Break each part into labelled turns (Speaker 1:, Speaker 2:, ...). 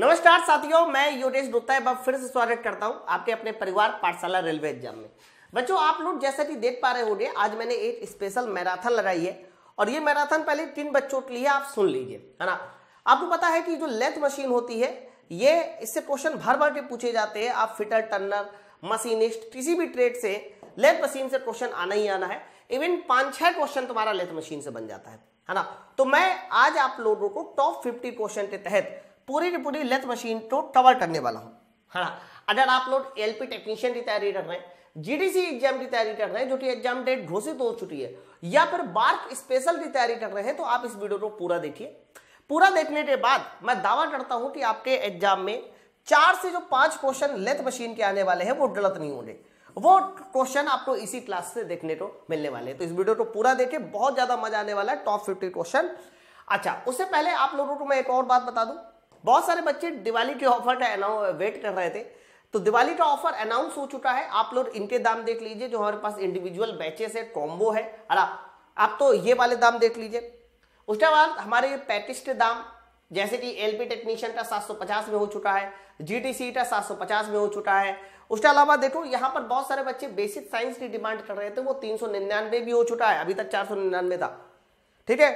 Speaker 1: नमस्कार साथियों मैं योगेश गुप्ता अब फिर से स्वागत करता हूं आपके अपने परिवार पाठशाला रेलवे एग्जाम में बच्चों आप लोग जैसा कि देख पा रहे होंगे आज मैंने एक स्पेशल मैराथन लगाई है और ये मैराथन पहले तीन बच्चों के लिए आप सुन लीजिए है ना आपको पता है कि जो लेंथ मशीन होती है ये इससे क्वेश्चन भर भर के पूछे जाते हैं आप फिटर टर्नर मशीनिस्ट किसी भी ट्रेड से लेंथ मशीन से क्वेश्चन आना ही आना है इवन पांच छह क्वेश्चन तुम्हारा लेथ मशीन से बन जाता है है ना तो मैं आज आप लोगों को टॉप फिफ्टी क्वेश्चन के तहत पूरी की पूरी लेथ मशीन को कवर करने वाला हूं है ना अगर आप लोग एल टेक्नीशियन की तैयारी कर रहे हैं जीडीसी एग्जाम की तैयारी कर रहे हैं जो कि एग्जाम डेट घोषित हो चुकी है या फिर बार्क स्पेशल की तैयारी कर रहे हैं तो आप इस वीडियो को पूरा देखिए पूरा देखने के बाद मैं दावा करता हूं कि आपके एग्जाम में चार से जो पांच क्वेश्चन लेथ मशीन के आने वाले हैं वो गलत नहीं होंगे वो क्वेश्चन आपको इसी क्लास से देखने को मिलने वाले हैं तो इस वीडियो को पूरा देखे बहुत ज्यादा मजा आने वाला है टॉप फिफ्टी क्वेश्चन अच्छा उससे पहले आप लोगों को मैं एक और बात बता दूं बहुत सारे बच्चे दिवाली के ऑफर का वेट कर रहे थे तो दिवाली का ऑफर अनाउंस हो चुका है आप लोग इनके दाम देख लीजिए जो हमारे पास इंडिविजुअल बैचेस है कॉम्बो है अरे आप तो ये वाले दाम देख लीजिए उसके बाद हमारे पैकेज के दाम जैसे कि एलपी टेक्नीशियन का 750 में हो चुका है जीटीसी का 750 में हो चुका है उसके अलावा देखो यहाँ पर बहुत सारे बच्चे बेसिक साइंस की डिमांड कर रहे थे वो तीन भी हो चुका है अभी तक चार था ठीक है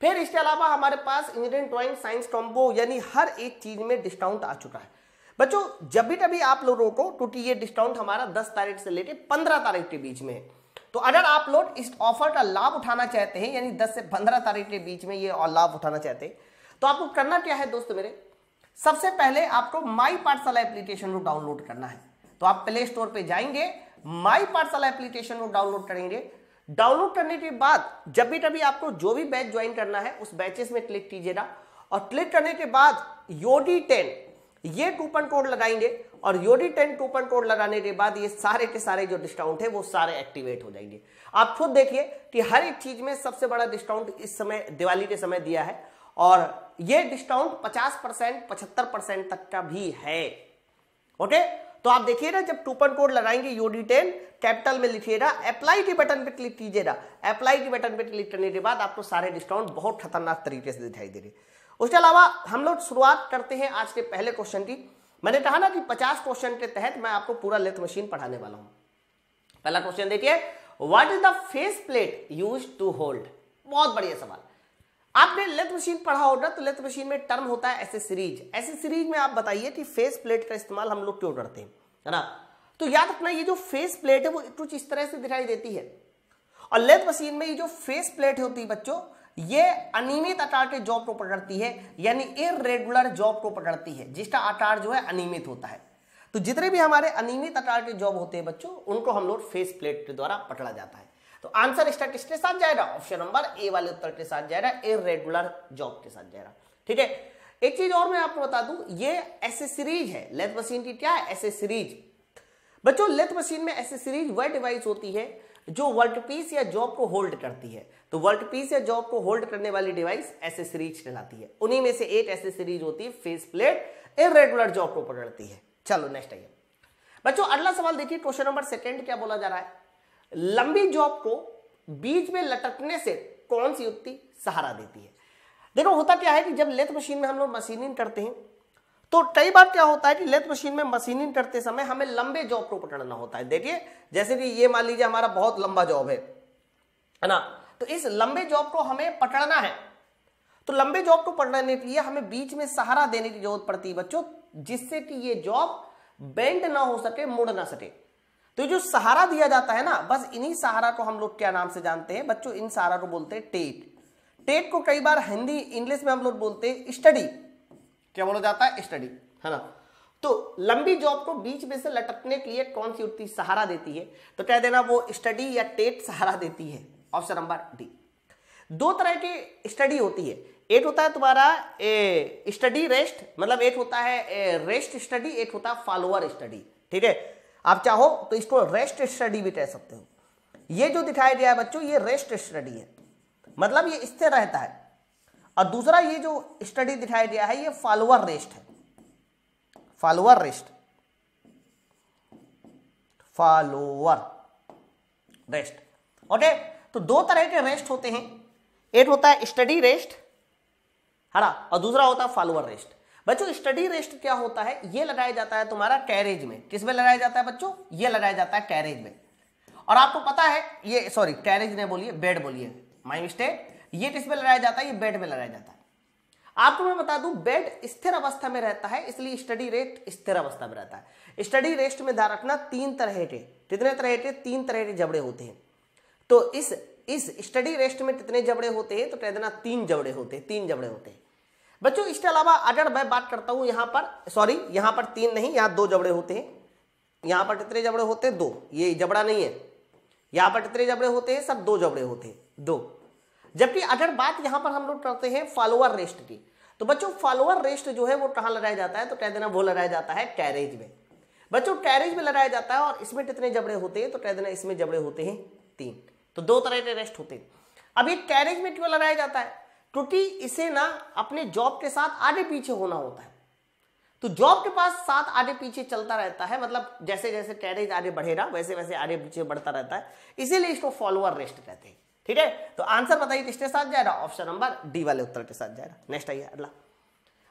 Speaker 1: फिर इसके अलावा हमारे पास इंजीनियरिंग ड्राइंग साइंस कॉम्बो यानी हर एक चीज में डिस्काउंट आ चुका है बच्चों जब भी तभी आप लोगों को क्योंकि ये डिस्काउंट हमारा 10 तारीख से लेके 15 तारीख के बीच में है तो अगर आप लोग इस ऑफर का लाभ उठाना चाहते हैं यानी 10 से 15 तारीख के बीच में ये और लाभ उठाना चाहते हैं तो आपको करना क्या है दोस्तों मेरे सबसे पहले आपको माई पाठशाला एप्लीकेशन को डाउनलोड करना है तो आप प्ले स्टोर पर जाएंगे माई पाठशाला एप्लीकेशन को डाउनलोड करेंगे डाउनलोड करने के बाद जब भी तभी आपको जो भी बैच ज्वाइन करना है उस बैचेस में क्लिक कीजिएगा और क्लिक करने के बाद योडी टेन ये कूपन कोड लगाएंगे और योडी टेन कूपन कोड लगाने के बाद ये सारे के सारे जो डिस्काउंट है वो सारे एक्टिवेट हो जाएंगे आप खुद देखिए कि हर एक चीज में सबसे बड़ा डिस्काउंट इस समय दिवाली के समय दिया है और ये डिस्काउंट 50 परसेंट पचहत्तर परसेंट तक का भी है ओके तो आप देखिएगा जब टूपन कोड लगाएंगे यूडी टेन कैपिटल में लिखिएगा अप्लाई के बटन पर क्लिक कीजिएगा अप्लाई के बटन पर क्लिक करने के बाद आपको सारे डिस्काउंट बहुत खतरनाक तरीके से दिखाई दे रहे उसके अलावा हम लोग शुरुआत करते हैं आज के पहले क्वेश्चन की मैंने कहा ना कि पचास क्वेश्चन के तहत मैं आपको पूरा लेथ मशीन पढ़ाने वाला हूं पहला क्वेश्चन देखिए what is the face plate use to hold बहुत बढ़िया सवाल आपने लेथ मशीन पढ़ा होगा तो लेथ मशीन में टर्म होता है एसेसरीज एसेसरीज में आप बताइए कि फेस प्लेट का इस्तेमाल हम लोग क्यों करते हैं है ना तो याद रखना ये जो फेस प्लेट है वो कुछ इस तरह से दिखाई देती है और लेथ मशीन में ये जो फेस प्लेट होती है बच्चों ये अनियमित आकार के जॉब को पकड़ती है यानी इरेगुलर जॉब को पकड़ती है जिसका आकार जो है अनियमित होता है तो जितने भी हमारे अनियमित आकार के जॉब होते हैं बच्चों उनको हम लोग फेस प्लेट के द्वारा पकड़ा जाता है तो आंसर इसका किसके साथ जाएगा ऑप्शन नंबर ए वाले उत्तर के साथ जाएगा इरेगुलर जॉब के साथ जाएगा ठीक है एक चीज और मैं आपको बता दूं ये एसेसरीज है लेथ मशीन की क्या एसेसरीज बच्चों लेथ मशीन में एसेसरीज वह डिवाइस होती है जो वर्ल्ड पीस या जॉब को होल्ड करती है तो वर्ल्ड पीस या जॉब को होल्ड करने वाली डिवाइस एसेसरीज कहलाती है उन्हीं में से एक एसेसरीज होती है फेस प्लेट इेगुलर जॉब को पकड़ती है चलो नेक्स्ट आइए बच्चों अगला सवाल देखिए क्वेश्चन नंबर सेकेंड क्या बोला जा रहा है लंबी जॉब को बीच में लटकने से कौन सी युक्ति सहारा देती है देखो होता क्या है कि जब लेथ मशीन में हम लोग मशीनिंग करते हैं तो कई बार क्या होता है कि लेथ मशीन में मशीनिंग करते समय हमें लंबे जॉब को पकड़ना होता है देखिए जैसे कि ये मान लीजिए हमारा बहुत लंबा जॉब है है ना तो इस लंबे जॉब को हमें पकड़ना है तो लंबे जॉब को पकड़ने के लिए हमें बीच में सहारा देने की जरूरत पड़ती है बच्चों जिससे कि ये जॉब बेंड ना हो सके मुड़ ना सके तो जो सहारा दिया जाता है ना बस इन्हीं सहारा को हम लोग क्या नाम से जानते हैं बच्चों इन सहारा को बोलते हैं टेट टेक को कई बार हिंदी इंग्लिश में हम लोग बोलते हैं स्टडी क्या बोला जाता है स्टडी है ना तो लंबी जॉब को बीच में से लटकने के लिए कौन सी युक्ति सहारा देती है तो कह देना वो स्टडी या टेट सहारा देती है ऑप्शन नंबर डी दो तरह की स्टडी होती है एक होता है तुम्हारा स्टडी रेस्ट मतलब एक होता है ए, रेस्ट स्टडी एक होता है फॉलोअर स्टडी ठीक है आप चाहो तो इसको रेस्ट स्टडी भी कह सकते हो ये जो दिखाया गया है बच्चों ये रेस्ट स्टडी है मतलब ये स्थिर रहता है और दूसरा ये जो स्टडी दिखाया गया है ये फॉलोअर रेस्ट है follower rest follower rest okay तो दो तरह के रेस्ट होते हैं एक होता है स्टडी रेस्ट हरा और दूसरा होता है फॉलोअर रेस्ट बच्चों स्टडी रेस्ट क्या होता है ये लगाया जाता है तुम्हारा कैरेज में किस में लगाया जाता है बच्चों ये लगाया जाता है कैरेज में और आपको पता है ये सॉरी कैरेज ने बोलिए बेड बोलिए माई मिस्टेक ये किस में लगाया जाता है ये बेड में लगाया जाता है आपको मैं बता दूं बेड स्थिर अवस्था में रहता है इसलिए स्टडी रेट स्थिर अवस्था में रहता है स्टडी रेस्ट में ध्यान रखना तीन तरह के कितने तरह के तीन तरह के जबड़े होते हैं तो इस इस स्टडी रेस्ट में कितने जबड़े होते हैं तो कह देना तीन जबड़े होते हैं तीन जबड़े होते हैं बच्चों इसके अलावा अगर मैं बात करता हूं यहां पर सॉरी यहां पर तीन नहीं यहां दो जबड़े होते हैं यहां पर कितने जबड़े होते हैं दो ये जबड़ा नहीं है यहां पर कितने जबड़े होते हैं सब दो जबड़े होते हैं दो जबकि अगर बात यहां पर हम लोग करते हैं फॉलोअर रेस्ट की तो बच्चों फॉलोअर रेस्ट जो है वो कहां लगाया जाता है तो कह देना वो लगाया जाता है कैरेज में बच्चों कैरेज में लगाया जाता है और इसमें कितने जबड़े होते हैं तो कह देना इसमें जबड़े होते हैं तीन तो दो तरह के रेस्ट होते हैं अब ये कैरेज में क्यों लगाया जाता है क्योंकि इसे ना अपने जॉब के साथ आगे पीछे होना होता है तो जॉब के पास साथ आगे पीछे चलता रहता है मतलब जैसे जैसे कैरेज आगे बढ़ेगा वैसे वैसे आगे पीछे बढ़ता रहता है इसीलिए इसको फॉलोअर रेस्ट कहते हैं ठीक है तो आंसर बताइए किसके साथ जाएगा ऑप्शन नंबर डी वाले उत्तर के साथ जाएगा नेक्स्ट आइए अगला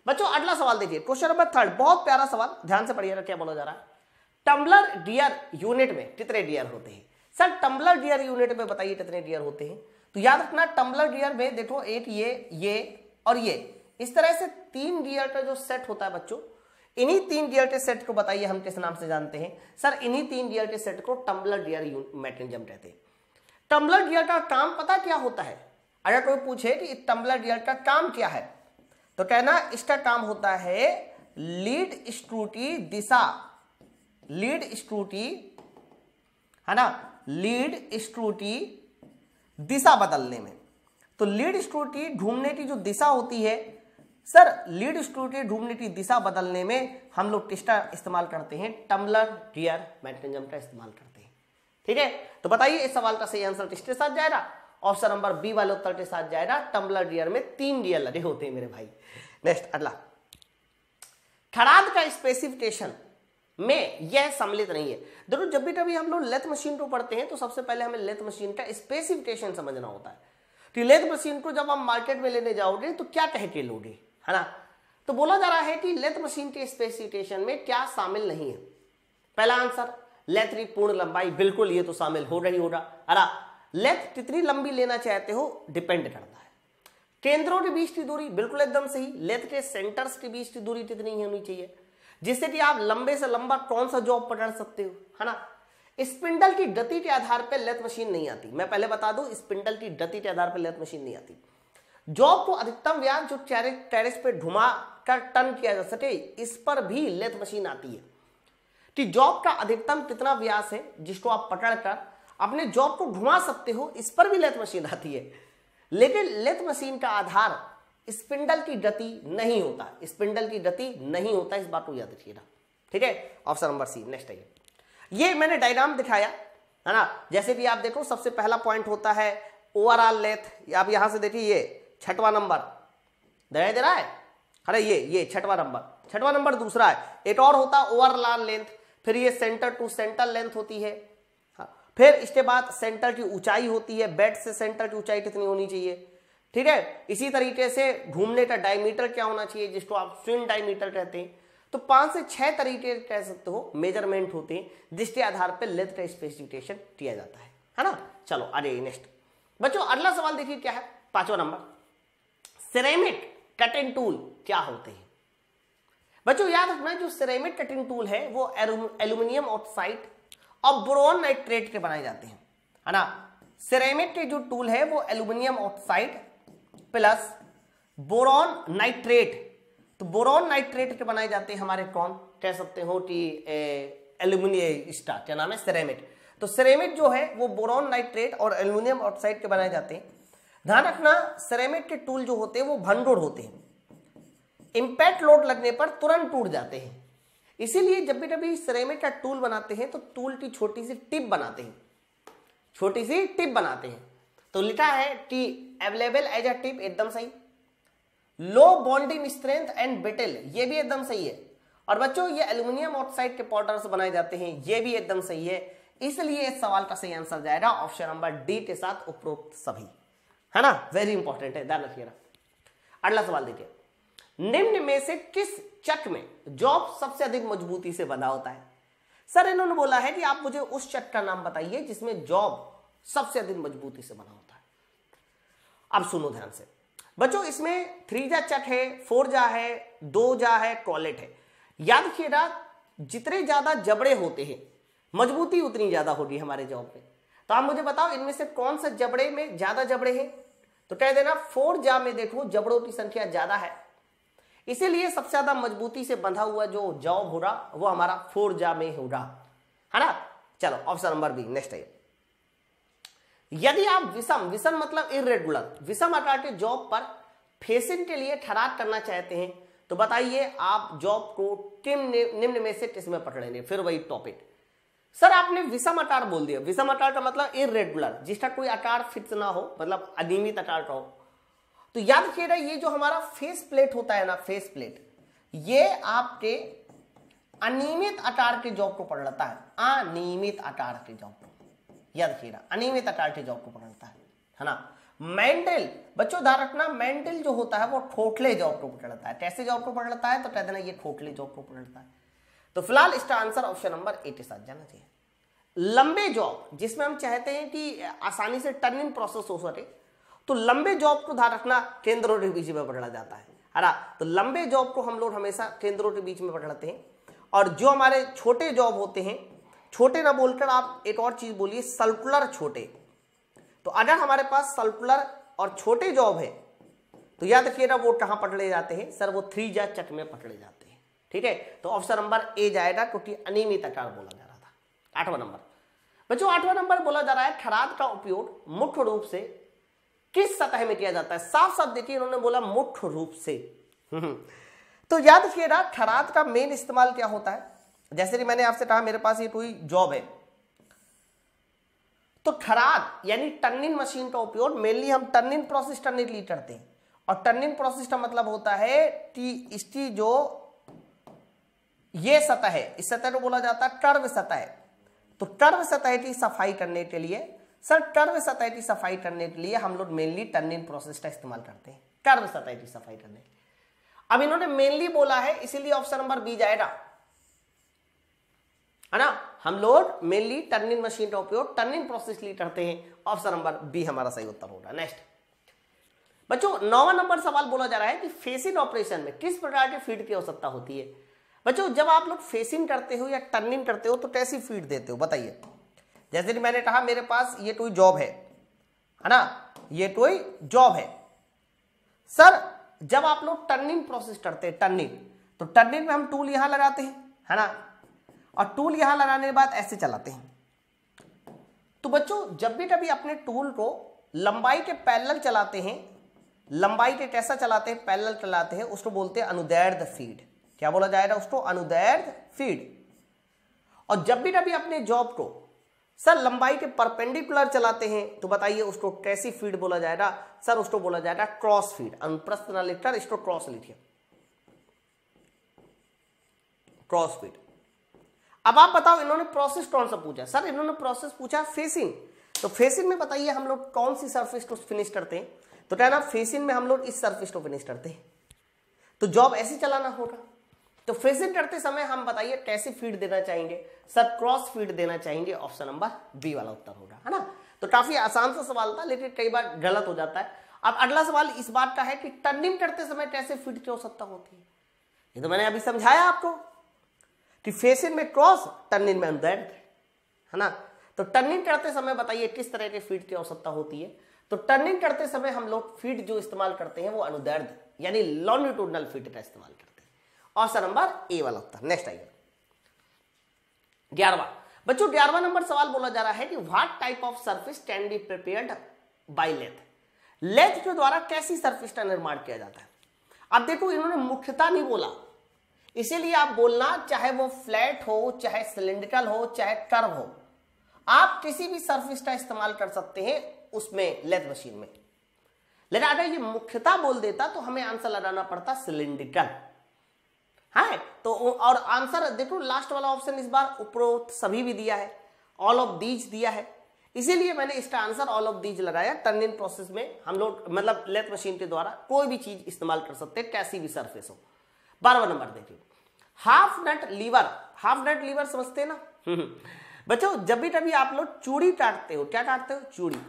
Speaker 1: बच्चों अगला सवाल देखिए क्वेश्चन नंबर थर्ड बहुत प्यारा सवाल ध्यान से पढ़िएगा क्या बोला जा रहा है टम्बलर डियर यूनिट में कितने डियर होते हैं सर टम्बलर डियर यूनिट में बताइए कितने डियर होते हैं तो याद रखना टम्बलर डियर में देखो एक ये ये और ये इस तरह से तीन डियर का जो सेट होता है बच्चों इन्हीं तीन डियर के सेट को बताइए हम किस नाम से जानते हैं सर इन्हीं तीन डियर के सेट को टम्बलर डियर मैकेनिज्म कहते हैं टम्बलर डियर का काम पता क्या होता है अगर कोई पूछे कि टम्बलर डियर का काम क्या है तो कहना इसका काम होता है लीड स्ट्रूटी दिशा लीड स्ट्रूटी है ना लीड स्ट्रूटी दिशा बदलने में तो लीड स्ट्रूटी ढूंढने की जो दिशा होती है सर लीड स्ट्रूटी ढूंढने की दिशा बदलने में हम लोग टिस्टा इस्तेमाल करते हैं टम्बलर डियर मैटेजम का इस्तेमाल करते हैं ठीक है तो बताइए इस सवाल का सही आंसर किसके साथ जाएगा ऑप्शन नंबर बी वाले उत्तर के साथ जाएगा टम्बलर डियर में तीन डियर लगे होते हैं मेरे भाई नेक्स्ट अगला खराद का स्पेसिफिकेशन में यह सम्मिलित नहीं है जरूर जब भी कभी हम लोग लेथ मशीन को पढ़ते हैं तो सबसे पहले हमें लेथ मशीन का स्पेसिफिकेशन समझना होता है कि लेथ मशीन को जब आप मार्केट में लेने जाओगे तो क्या कह के लोगे है ना तो बोला जा रहा है कि लेथ मशीन के स्पेसिफिकेशन में क्या शामिल नहीं है पहला आंसर लेथ री पूर्ण लंबाई बिल्कुल ये तो शामिल हो रही होगा अरा लेथ कितनी लंबी लेना चाहते हो डिपेंड करता है केंद्रों के बीच की दूरी बिल्कुल एकदम सही लेथ के सेंटर्स के बीच की दूरी कितनी होनी चाहिए जिससे कि आप लंबे से लंबा कौन सा जॉब पकड़ सकते हो है ना स्पिंडल की गति के आधार पर लेथ मशीन नहीं आती मैं पहले बता दू स्पिंडल की गति के आधार पर लेथ मशीन नहीं आती जॉब को अधिकतम व्यास जो टेरिस पे घुमा कर टर्न किया जा सके इस पर भी लेथ मशीन आती है कि जॉब का अधिकतम कितना व्यास है जिसको आप पकड़कर अपने जॉब को घुमा सकते हो इस पर भी लेथ मशीन आती है लेकिन लेथ मशीन का आधार स्पिंडल की गति नहीं होता स्पिंडल की गति नहीं होता इस बात को याद रखिएगा ठीक है ऑप्शन नंबर सी नेक्स्ट आइए ये मैंने डायग्राम दिखाया है ना जैसे भी आप देखो सबसे पहला पॉइंट होता है ओवरऑल लेथ आप यहां से देखिए ये छठवा नंबर दे रहा है अरे ये ये छठवा नंबर छठवा नंबर दूसरा है एक और होता है ओवरऑल लेंथ फिर ये सेंटर टू सेंटर लेंथ होती है हाँ फिर इसके बाद सेंटर की ऊंचाई होती है बेड से सेंटर की ऊंचाई कितनी होनी चाहिए ठीक है इसी तरीके से घूमने का डायमीटर क्या होना चाहिए जिसको आप स्विंग डायमीटर कहते हैं तो पांच से छह तरीके कह सकते हो मेजरमेंट होते हैं जिसके आधार पर लेंथ का स्पेसिफिकेशन किया जाता है है ना चलो अरे नेक्स्ट बच्चों अगला सवाल देखिए क्या है पांचवा नंबर सिरेमिक कटिंग टूल क्या होते हैं बच्चों याद रखना जो सिरेमिक कटिंग टूल है वो एल्यूमिनियम ऑक्साइड और बोरोन नाइट्रेट के बनाए जाते हैं है ना सिरेमिक के जो टूल है वो aluminium oxide plus boron nitrate तो बोरॉन नाइट्रेट के बनाए जाते हैं हमारे कौन कह सकते हो कि एल्यूमिनियम स्टार क्या नाम है सिरेमिट तो सिरेमिट जो है वो बोरॉन नाइट्रेट और एल्यूमिनियम ऑक्साइड के बनाए जाते हैं ध्यान रखना सिरेमिक के टूल जो होते हैं वो भंडोर होते हैं इंपैक्ट लोड लगने पर तुरंत टूट जाते हैं इसीलिए जब भी कभी सेरेमिक का टूल बनाते हैं तो टूल की छोटी सी टिप बनाते हैं छोटी सी टिप बनाते हैं तो लिखा है टी अवेलेबल एज अ टिप एकदम सही low bonding strength and better ये भी एकदम सही है और बच्चों ये एल्यूमिनियम ऑक्साइड के पाउडर से बनाए जाते हैं ये भी एकदम सही है इसलिए इस सवाल का सही आंसर जाएगा ऑप्शन नंबर डी के साथ उपरोक्त सभी है ना वेरी इंपॉर्टेंट है ध्यान रखिएगा अगला सवाल देखिए निम्न में से किस चक में जॉब सबसे अधिक मजबूती से बना होता है सर इन्होंने बोला है कि आप मुझे उस चक का नाम बताइए जिसमें जॉब सबसे अधिक मजबूती से बना होता है अब सुनो ध्यान से बच्चों इसमें थ्री जा चक है फोर जा है दो जा है कॉलेट है याद रखिएगा जितने ज्यादा जबड़े होते हैं मजबूती उतनी ज्यादा होगी हमारे जॉब में तो आप मुझे बताओ इनमें से कौन सा जबड़े में ज्यादा जबड़े हैं तो कह देना फोर जा में देखो जबड़ों की संख्या ज्यादा है इसीलिए सबसे ज्यादा मजबूती से बंधा हुआ जो जॉब हो रहा वो हमारा फोर जा में हो रहा है ना चलो ऑप्शन नंबर बी नेक्स्ट है यदि आप विषम विषम मतलब इरेगुलर विषम अटाटे जॉब पर फेसिंग के लिए ठराक करना चाहते हैं तो बताइए आप जॉब को टिम निम्न में से किसमें में पकड़ेंगे फिर वही टॉपिक सर आपने विषम अटार बोल दिया विषम अटार का मतलब इरेगुलर जिसका कोई अटार फिक्स ना हो मतलब अनियमित अटार का हो तो याद रखिएगा ये जो हमारा फेस प्लेट होता है ना फेस प्लेट ये आपके अनियमित आकार के जॉब को पकड़ता है अनियमित आकार के जॉब को याद रखिएगा अनियमित आकार के जॉब को पकड़ता है है ना मेंटल बच्चों ध्यान रखना मेंटल जो होता है वो ठोटले जॉब को पकड़ता है कैसे जॉब को पकड़ता है तो कह देना ये ठोटले जॉब को पकड़ता है तो फिलहाल इसका आंसर ऑप्शन नंबर ए के साथ जाना चाहिए लंबे जॉब जिसमें हम चाहते हैं कि आसानी से टर्निंग प्रोसेस हो सके तो लंबे जॉब को ध्यान रखना केंद्रों के बीच में पकड़ा जाता है ना तो लंबे जॉब को हम लोग हमेशा केंद्रों के बीच में पकड़ते हैं और जो हमारे छोटे जॉब होते हैं छोटे ना बोलकर आप एक और चीज़ बोलिए सर्कुलर छोटे तो अगर हमारे पास सर्कुलर और छोटे जॉब है तो याद रखिएगा वो कहां पकड़े जाते हैं सर वो थ्री जा चक में पकड़े जाते हैं ठीक है तो ऑप्शन नंबर ए जाएगा क्योंकि अनियमित आकार बोला जा रहा था आठवां नंबर बच्चों आठवां नंबर बोला जा रहा है खराद का उपयोग मुख्य रूप से किस सतह में किया जाता है साफ साफ देखिए इन्होंने बोला मुख्य रूप से तो याद रखिए खराद का मेन इस्तेमाल क्या होता है जैसे कि मैंने आपसे कहा मेरे पास ये कोई जॉब है तो खराद यानी टर्निन मशीन का उपयोग मेनली हम टर्निन प्रोसेस करने के लिए करते हैं और टर्निन प्रोसेस का मतलब होता है कि इसकी जो ये सतह है इस सतह को बोला जाता है कर्व सतह तो कर्व सतह की सफाई करने के लिए सर टर्व सतह की सफाई करने के लिए हम लोग मेनली टर्निंग प्रोसेस का इस्तेमाल करते हैं टर्व सतह की सफाई करने अब इन्होंने मेनली बोला है इसीलिए ऑप्शन नंबर बी जाएगा है ना हम लोग मेनली टर्निंग मशीन का उपयोग टर्निंग प्रोसेस लिए करते हैं ऑप्शन नंबर बी हमारा सही उत्तर होगा नेक्स्ट बच्चों नौवा नंबर सवाल बोला जा रहा है कि फेसिंग ऑपरेशन में किस प्रकार के फीड की आवश्यकता होती है बच्चों जब आप लोग फेसिंग करते हो या टर्निंग करते हो तो कैसी फीड देते हो बताइए जैसे कि मैंने कहा मेरे पास ये कोई जॉब है है ना ये कोई जॉब है सर जब आप लोग टर्निंग प्रोसेस करते हैं टर्निंग तो टर्निंग में हम टूल यहां लगाते हैं है ना और टूल यहां लगाने के बाद ऐसे चलाते हैं तो बच्चों जब भी कभी अपने टूल को लंबाई के पैरेलल चलाते हैं लंबाई के कैसा चलाते हैं पैरेलल चलाते हैं उसको बोलते हैं अनुदैर्ध फीड क्या बोला जाएगा उसको अनुदैर्ध फीड और जब भी कभी अपने जॉब को सर लंबाई के परपेंडिकुलर चलाते हैं तो बताइए उसको कैसी फीड बोला जाएगा सर उसको बोला जाएगा क्रॉस फीड अनुप्रस्थ लिखकर इसको क्रॉस लिखिए क्रॉस फीड अब आप बताओ इन्होंने प्रोसेस कौन सा पूछा सर इन्होंने प्रोसेस पूछा फेसिंग तो फेसिंग में बताइए हम लोग कौन सी सर्फिस को फिनिश करते हैं तो कहना फेसिंग में हम लोग इस सर्फिस को फिनिश करते हैं तो जॉब ऐसे चलाना होगा तो फ्रेजेंट करते समय हम बताइए कैसे फीड देना चाहेंगे सर क्रॉस फीड देना चाहेंगे ऑप्शन नंबर बी वाला उत्तर होगा है ना तो काफी आसान सा सवाल था लेकिन कई बार गलत हो जाता है अब अगला सवाल इस बात का है कि टर्निंग करते समय कैसे फीड की आवश्यकता होती है ये तो मैंने अभी समझाया आपको कि फेसिन में क्रॉस टर्निंग में अंदर है ना तो टर्निंग करते समय बताइए किस तरह के फीड की आवश्यकता होती है तो टर्निंग करते समय हम लोग फीड जो इस्तेमाल करते हैं वो अनुदर्द यानी लॉन्गिट्यूडनल फीड का इस्तेमाल करते हैं ऑप्शन नंबर ए वाला उत्तर नेक्स्ट आइए ग्यारहवा बच्चों ग्यारहवा नंबर सवाल बोला जा रहा है कि what type of surface can be prepared by lathe lathe के द्वारा कैसी सर्फिस का निर्माण किया जाता है अब देखो इन्होंने मुख्यता नहीं बोला इसीलिए आप बोलना चाहे वो फ्लैट हो चाहे सिलेंड्रिकल हो चाहे कर्व हो आप किसी भी सर्फिस का इस्तेमाल कर सकते हैं उसमें लेथ मशीन में लेकिन अगर ये मुख्यता बोल देता तो हमें आंसर लगाना पड़ता सिलेंड्रिकल है हाँ, तो और आंसर देखो लास्ट वाला ऑप्शन इस बार उपरोक्त सभी भी दिया है ऑल ऑफ दीज दिया है इसीलिए मैंने इसका आंसर ऑल ऑफ दीज लगाया टर्न इन प्रोसेस में हम लोग मतलब लेथ मशीन के द्वारा कोई भी चीज इस्तेमाल कर सकते हैं कैसी भी सरफेस हो बारहवा नंबर देखिए half nut lever half nut lever समझते हैं ना हम्म, हम्म। बच्चों जब भी कभी आप लोग चूड़ी काटते हो क्या काटते हो चूड़ी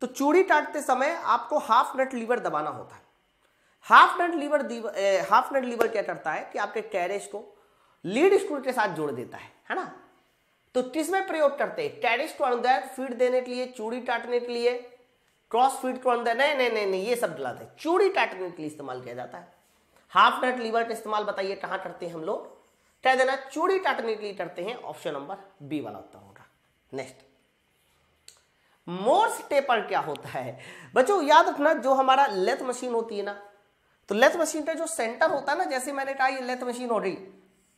Speaker 1: तो चूड़ी काटते समय आपको हाफ नट लीवर दबाना होता है half nut lever half nut lever क्या करता है कि आपके टेरिस को लीड स्क्रू के साथ जोड़ देता है है ना तो किसमें प्रयोग करते हैं टेरिस को अंदर फीड देने के लिए चूड़ी काटने के लिए क्रॉस फीड को अंदर नहीं नहीं नहीं ये सब गलत है चूड़ी काटने के लिए इस्तेमाल किया जाता है हाफ नट लीवर का इस्तेमाल बताइए कहां करते हैं हम लोग कह देना चूड़ी काटने के लिए करते हैं ऑप्शन नंबर बी वाला उत्तर होगा नेक्स्ट मोर्स टेपर क्या होता है बच्चों याद रखना जो हमारा लेथ मशीन होती है ना तो लेथ मशीन का जो सेंटर होता है ना जैसे मैंने कहा ये लेथ मशीन हो रही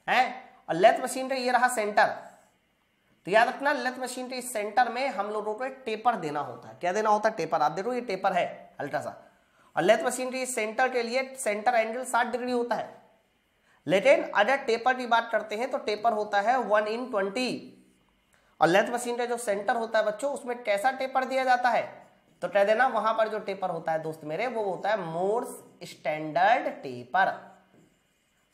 Speaker 1: है और लेथ मशीन का ये रहा सेंटर तो याद रखना लेथ मशीन के इस सेंटर में हम लोगों को टेपर देना होता है क्या देना होता है टेपर आप देखो ये टेपर है हल्का सा और लेथ मशीन के इस सेंटर के लिए सेंटर एंगल साठ डिग्री होता है लेकिन अगर टेपर की बात करते हैं तो टेपर होता है वन इन ट्वेंटी और लेथ मशीन का जो सेंटर होता है बच्चों उसमें कैसा टेपर दिया जाता है तो कह देना वहां पर जो टेपर होता है दोस्त मेरे वो होता है Morse standard taper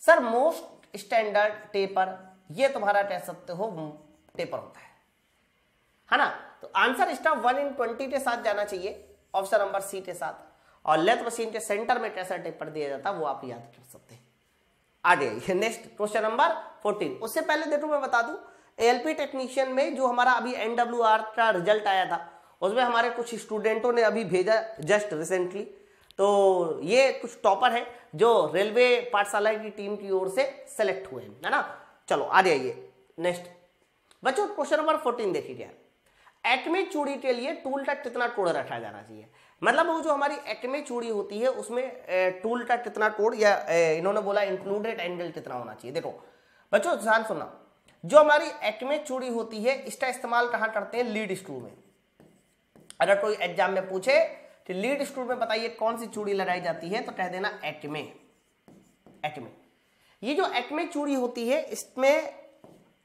Speaker 1: sir most standard taper ये तुम्हारा कह सकते हो टेपर होता है है ना तो आंसर इसका वन इन ट्वेंटी के साथ जाना चाहिए ऑप्शन नंबर सी के साथ और लेथ मशीन के सेंटर में कैसा टेपर दिया जाता है वो आप याद कर सकते आगे नेक्स्ट क्वेश्चन नंबर फोर्टीन उससे पहले देखो मैं बता दू एलपी टेक्नीशियन में जो हमारा अभी आर का रिजल्ट आया था उसमें हमारे कुछ स्टूडेंटों ने अभी भेजा जस्ट रिसेंटली तो ये कुछ टॉपर हैं जो रेलवे पाठशाला की टीम की ओर से सेलेक्ट हुए हैं है ना चलो आ जाइए नेक्स्ट बच्चों क्वेश्चन नंबर फोर्टीन देखिए यार एटमी चूड़ी के लिए टूल का कितना कोड रखा जाना चाहिए मतलब वो जो हमारी एटमी चूड़ी होती है उसमें टूल का कितना कोड या इन्होंने बोला इंक्लूडेड एंगल कितना होना चाहिए देखो बच्चों ध्यान सुनना जो हमारी एटमी चूड़ी होती है इसका इस्तेमाल कहाँ करते हैं लीड स्क्रू में अगर कोई एग्जाम में पूछे तो लीड स्टूड में बताइए कौन सी चूड़ी लड़ाई जाती है तो कह देना एटमे एटमे ये जो एटमे चूड़ी होती है इसमें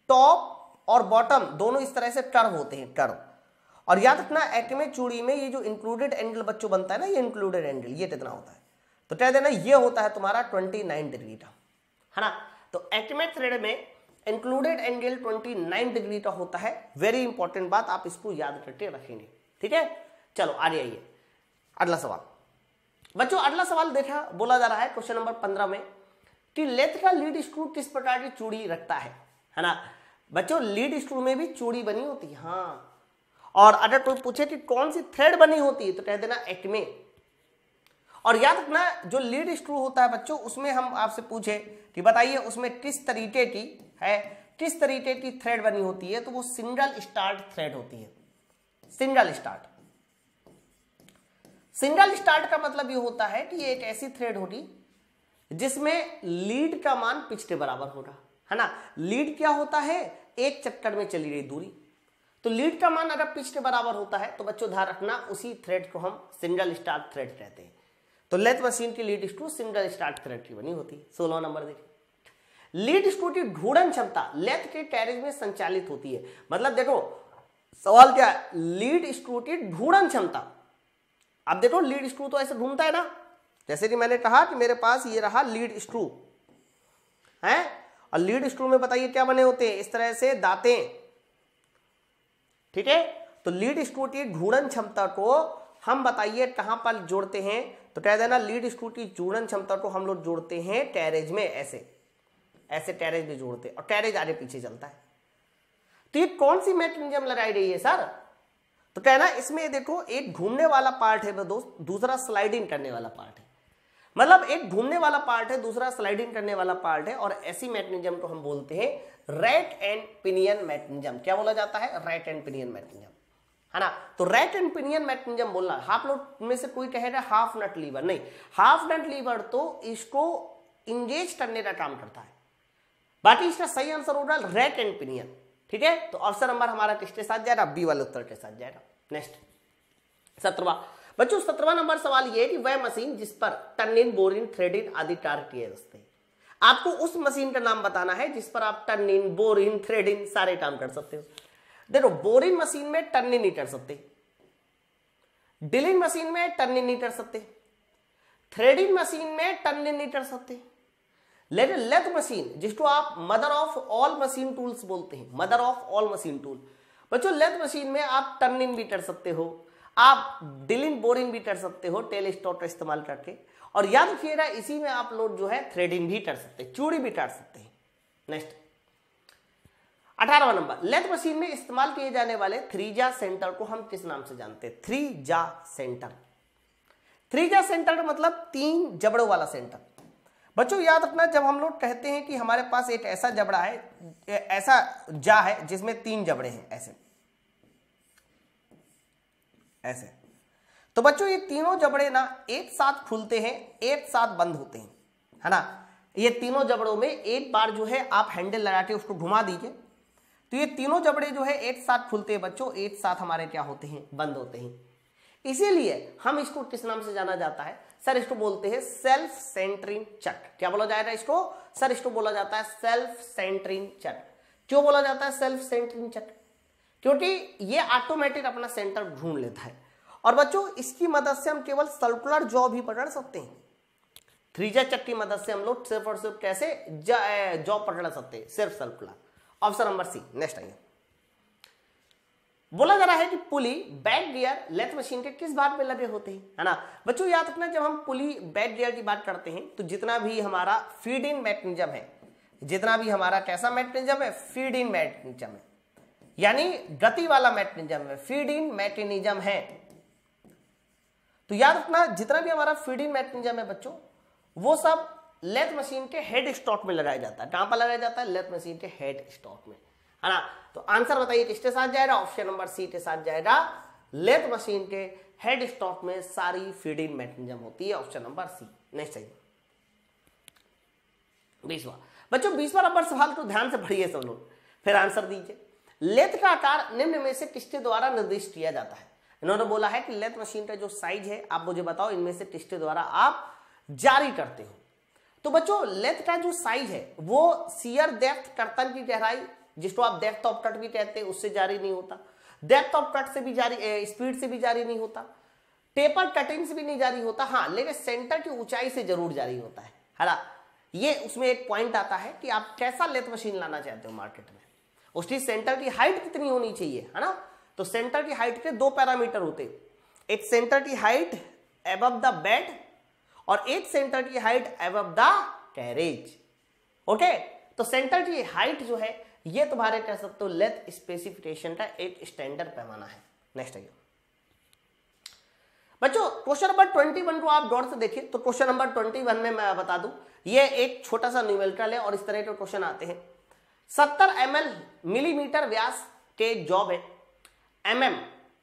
Speaker 1: टॉप और बॉटम दोनों इस तरह से टर्व होते हैं टर्व और याद रखना एटमे चूड़ी में ये जो इंक्लूडेड एंगल बच्चों बनता है ना ये इंक्लूडेड एंगल ये कितना होता है तो कह देना ये होता है तुम्हारा ट्वेंटी नाइन डिग्री का है ना तो एटमे थ्रेड में इंक्लूडेड एंगल नाइन डिग्री का होता है वेरी इंपॉर्टेंट बात आप इसको याद करके रखेंगे ठीक है चलो आगे आइए अगला सवाल बच्चों अगला सवाल देखा बोला जा रहा है क्वेश्चन नंबर पंद्रह में कि लेथ का लीड स्क्रू किस प्रकार की चूड़ी रखता है है ना बच्चों लीड स्क्रू में भी चूड़ी बनी होती है हाँ और अगर कोई पूछे कि कौन सी थ्रेड बनी होती है तो कह देना एक्मे और याद रखना जो लीड स्क्रू होता है बच्चों उसमें हम आपसे पूछे कि बताइए उसमें किस तरीके की है किस तरीके की थ्रेड बनी होती है तो वो सिंगल स्टार्ट थ्रेड होती है सिंगल स्टार्ट सिंगल स्टार्ट का मतलब ये होता है कि एक ऐसी थ्रेड होगी जिसमें लीड का मान पिच के बराबर होगा है ना लीड क्या होता है एक चक्कर में चली रही दूरी तो लीड का मान अगर पिच के बराबर होता है तो बच्चों ध्यान रखना उसी थ्रेड को हम सिंगल स्टार्ट थ्रेड कहते हैं तो लेथ मशीन की lead screw single start thread की बनी होती है सोलह नंबर देखिए लीड स्क्रू की ढूंढन क्षमता लेथ के कैरेज में संचालित होती है मतलब देखो सवाल क्या है लीड स्क्रू की ढूंढन क्षमता अब देखो लीड स्क्रू तो ऐसे ढूंढता है ना जैसे कि मैंने कहा कि मेरे पास ये रहा लीड स्क्रू है और लीड स्क्रू में बताइए क्या बने होते हैं इस तरह से दाते ठीक है तो लीड स्क्रू की ढूंढन क्षमता को हम बताइए कहां पर जोड़ते हैं तो कह देना लीड स्क्रू की जुड़न क्षमता को हम लोग जोड़ते हैं टैरेज में ऐसे ऐसे टैरेज में जोड़ते हैं और टैरेज आगे पीछे चलता है तो ये कौन सी मैकेनिज्म लगाई रही है सर तो कहना इसमें देखो एक घूमने वाला पार्ट है दोस्त दूसरा स्लाइडिंग करने वाला पार्ट है मतलब एक घूमने वाला पार्ट है दूसरा स्लाइडिंग करने वाला पार्ट है और ऐसी मैकेनिज्म को हम बोलते हैं रैट एंड पिनियन मैकेनिज्म क्या बोला जाता है रैट एंड पिनियन मैकेनिज्म है ना तो रैट एंड पिनियन मैकेनिज्म बोलना हाफ नोट में से कोई कहेगा हाफ नट लीवर नहीं हाफ नट लीवर तो इसको इंगेज करने का काम करता है बाकी इसका सही आंसर होगा रैट एंड पिनियन ठीक है तो ऑप्शन नंबर हमारा किसके साथ जाएगा बी वाले उत्तर के साथ जाएगा नेक्स्ट सत्रवा बच्चों सत्रवा नंबर सवाल ये कि वह मशीन जिस पर टर्निन बोरिन थ्रेडिन आदि कार्य किए जाते हैं आपको उस मशीन का नाम बताना है जिस पर आप टर्निन बोरिन थ्रेडिन सारे काम कर सकते हो देखो बोरिन मशीन में टर्निन नहीं कर सकते डिलिन मशीन में टर्निन नहीं कर सकते थ्रेडिंग मशीन में टर्निन नहीं कर सकते लेट लेथ मशीन जिसको आप mother of all machine tools बोलते हैं mother of all machine tool बच्चों लेथ मशीन में आप टर्निंग भी कर सकते हो आप डिलिंग बोरिंग भी कर सकते हो टेल स्टॉट का इस्तेमाल करके और याद रखिएगा इसी में आप लोग जो है थ्रेडिंग भी कर सकते हैं चूड़ी भी काट सकते हैं नेक्स्ट अठारहवा नंबर लेथ मशीन में इस्तेमाल किए जाने वाले थ्रीजा सेंटर को हम किस नाम से जानते हैं जा सेंटर थ्रीजा सेंटर मतलब तीन जबड़ों वाला सेंटर बच्चों याद रखना जब हम लोग कहते हैं कि हमारे पास एक ऐसा जबड़ा है ऐसा जा है जिसमें तीन जबड़े हैं ऐसे ऐसे तो बच्चों ये तीनों जबड़े ना एक साथ खुलते हैं एक साथ बंद होते हैं है ना ये तीनों जबड़ों में एक बार जो है आप हैंडल लगा के उसको घुमा दीजिए तो ये तीनों जबड़े जो है एक साथ खुलते हैं बच्चों एक साथ हमारे क्या होते हैं बंद होते हैं इसीलिए हम इसको किस नाम से जाना जाता है सर इसको बोलते हैं सेल्फ सेंटरिंग चक क्या बोला जाएगा इसको सर इसको बोला जाता है सेल्फ सेंटरिंग चक क्यों बोला जाता है सेल्फ सेंटरिंग चक क्योंकि ये ऑटोमेटिक अपना सेंटर ढूंढ लेता है और बच्चों इसकी मदद से हम केवल सर्कुलर जॉ भी पकड़ सकते हैं थ्रीजा चक की मदद से हम लोग सिर्फ और सिर्फ कैसे जॉ पकड़ सकते हैं सिर्फ circular option number C next आइए बोला जा रहा है कि pulley back gear lathe machine के किस भाग में लगे होते हैं है ना बच्चों याद रखना जब हम पुली बैक गियर की बात करते हैं तो जितना भी हमारा फीड इन मैकेनिज्म है जितना भी हमारा कैसा मैकेनिज्म है फीड इन मैकेनिज्म है यानी गति वाला मैकेनिज्म है फीड इन मैकेनिज्म है तो याद रखना जितना भी हमारा फीड इन मैकेनिज्म है बच्चों वो सब लेथ मशीन के हेड स्टॉक में लगाया जाता है कहां पर लगाया जाता है लेथ मशीन के हेड स्टॉक में है ना तो आंसर बताइए किसके साथ जाएगा ऑप्शन नंबर सी के साथ जाएगा लेथ मशीन के हेड स्टॉक में सारी फीडिंग मैकेनिज्म होती है ऑप्शन नंबर सी नेक्स्ट चाहिए बीसवा बच्चों बीसवा नंबर सवाल तो ध्यान से पढ़िए सब लोग फिर आंसर दीजिए लेथ का आकार निम्न में से किसके द्वारा निर्दिष्ट किया जाता है इन्होंने बोला है कि लेथ मशीन का जो साइज है आप मुझे बताओ इनमें से किसके द्वारा आप जारी करते हो तो बच्चों लेथ का जो साइज है वो सीयर डेप्थ कर्तन की गहराई जिसको आप डेप्थ ऑफ कट भी कहते हैं उससे जारी नहीं होता डेप्थ ऑफ कट से भी जारी स्पीड से भी जारी नहीं होता टेपर कटिंग से भी नहीं जारी होता हाँ लेकिन सेंटर की ऊंचाई से जरूर जारी होता है हरा ये उसमें एक पॉइंट आता है कि आप कैसा लेथ मशीन लाना चाहते हो मार्केट में उसकी सेंटर की हाइट कितनी होनी चाहिए है ना तो सेंटर की हाइट के दो पैरामीटर होते एक सेंटर की हाइट एब द बेड और एक सेंटर की height above the carriage okay तो सेंटर की हाइट जो है ये तुम्हारे कह सकते हो लेथ स्पेसिफिकेशन का एक स्टैंडर्ड पैमाना है नेक्स्ट आइए बच्चों क्वेश्चन नंबर ट्वेंटी वन को आप गौर से देखिए तो क्वेश्चन नंबर ट्वेंटी वन में मैं बता दूं ये एक छोटा सा न्यूमेरिकल है और इस तरह के क्वेश्चन आते हैं सत्तर एम मिलीमीटर व्यास के जॉब है एम एम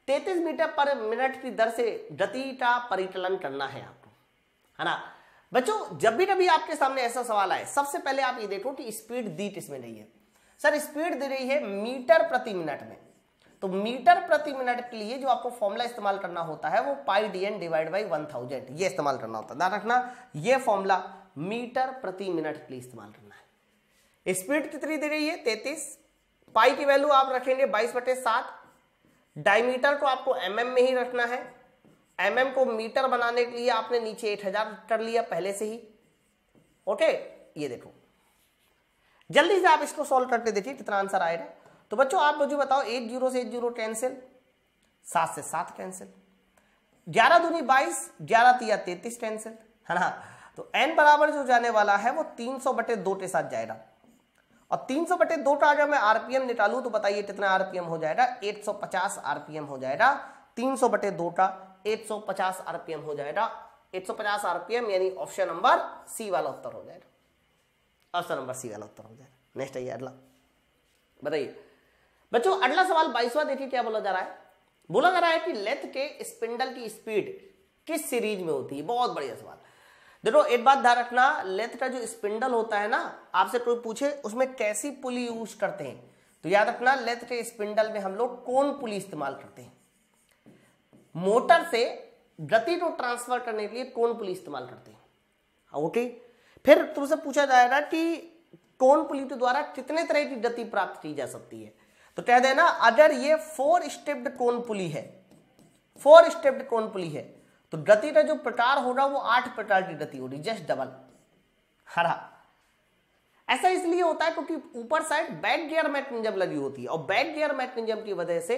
Speaker 1: तैतीस मीटर पर मिनट की दर से गति का परिचलन करना है आपको है ना बच्चों जब भी कभी आपके सामने ऐसा सवाल आए सबसे पहले आप ये देखो कि स्पीड दी किसमें नहीं है सर स्पीड दे रही है मीटर प्रति मिनट में तो मीटर प्रति मिनट के लिए जो आपको फॉर्मूला इस्तेमाल करना होता है वो pi D N divide by one thousand ये इस्तेमाल करना होता है ध्यान रखना ये फॉर्मूला मीटर प्रति मिनट के लिए इस्तेमाल करना है स्पीड कितनी दे रही है तैतीस पाई की वैल्यू आप रखेंगे बाईस बटे सात डायमीटर को आपको एम mm में ही रखना है एम mm को मीटर बनाने के लिए आपने नीचे एट हजार कर लिया पहले से ही ओके ये देखो जल्दी से आप इसको सॉल्व करके देखिए कितना आंसर आएगा तो बच्चों आप मुझे बताओ एट जीरो से एट जीरो कैंसिल सात से सात कैंसिल ग्यारह दूनी बाईस ग्यारह तिया तैतीस कैंसिल है ना तो एन बराबर जो जाने वाला है वो तीन सौ बटे दो के साथ जाएगा और तीन सौ बटे दो का अगर मैं आरपीएम निकालू तो बताइए कितना आरपीएम हो जाएगा एट सौ पचास आरपीएम हो जाएगा तीन सौ बटे दो का एट सौ पचास आरपीएम हो जाएगा सौ पचास आरपीएम यानी ऑप्शन नंबर सी वाला उत्तर हो जाएगा ऑप्शन नंबर सी वाला उत्तर हो जाएगा नेक्स्ट आइए अगला बताइए बच्चों अगला सवाल बाईसवा देखिए क्या बोला जा रहा है बोला जा रहा है कि लेथ के स्पिंडल की स्पीड किस सीरीज में होती है बहुत बढ़िया सवाल देखो एक बात ध्यान रखना लेथ का जो स्पिंडल होता है ना आपसे कोई पूछे उसमें कैसी पुली यूज करते हैं तो याद रखना लेथ के स्पिंडल में हम लोग कौन पुली इस्तेमाल करते हैं मोटर से गति को ट्रांसफर करने के लिए कौन पुली इस्तेमाल करते हैं हाँ, ओके okay? फिर तुमसे पूछा जाएगा कि कौन प्लीट द्वारा कितने तरह की गति प्राप्त की जा सकती है तो कह देना अगर ये फोर स्टेप्ड कौन पुली है फोर स्टेप्ड कौन पुली है तो गति का जो प्रकार होगा वो आठ प्रकार की गति होगी जस्ट डबल हरा ऐसा इसलिए होता है क्योंकि ऊपर साइड बैक गियर मैकेनिज्म लगी होती है और बैक गियर मैकेनिज्म की वजह से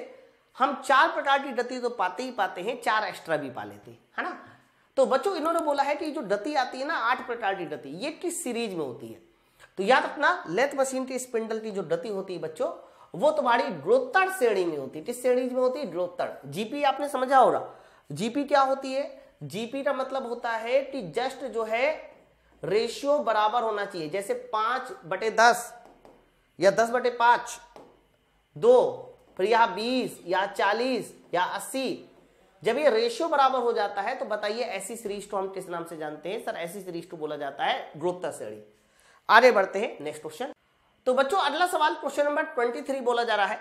Speaker 1: हम चार प्रकार की गति तो पाते ही पाते हैं चार एक्स्ट्रा भी पा लेते हैं है ना तो बच्चों इन्होंने बोला है कि जो डती आती है ना आठ प्रकार की डती ये किस सीरीज में होती है तो याद रखना लेथ मशीन की स्पिंडल की जो डती होती है बच्चों वो तुम्हारी ड्रोत्तर श्रेणी में होती है किस श्रेणी में होती है ड्रोत्तर जीपी आपने समझा होगा जीपी क्या होती है जीपी का मतलब होता है कि जस्ट जो है रेशियो बराबर होना चाहिए जैसे पांच बटे दस या दस बटे पांच दो फिर यहां बीस या चालीस या अस्सी जब ये रेशियो बराबर हो जाता है तो बताइए ऐसी सीरीज को हम किस नाम से जानते हैं सर ऐसी सीरीज को बोला जाता है ग्रोपता श्रेणी आगे बढ़ते हैं नेक्स्ट क्वेश्चन तो बच्चों अगला सवाल क्वेश्चन नंबर ट्वेंटी थ्री बोला जा रहा है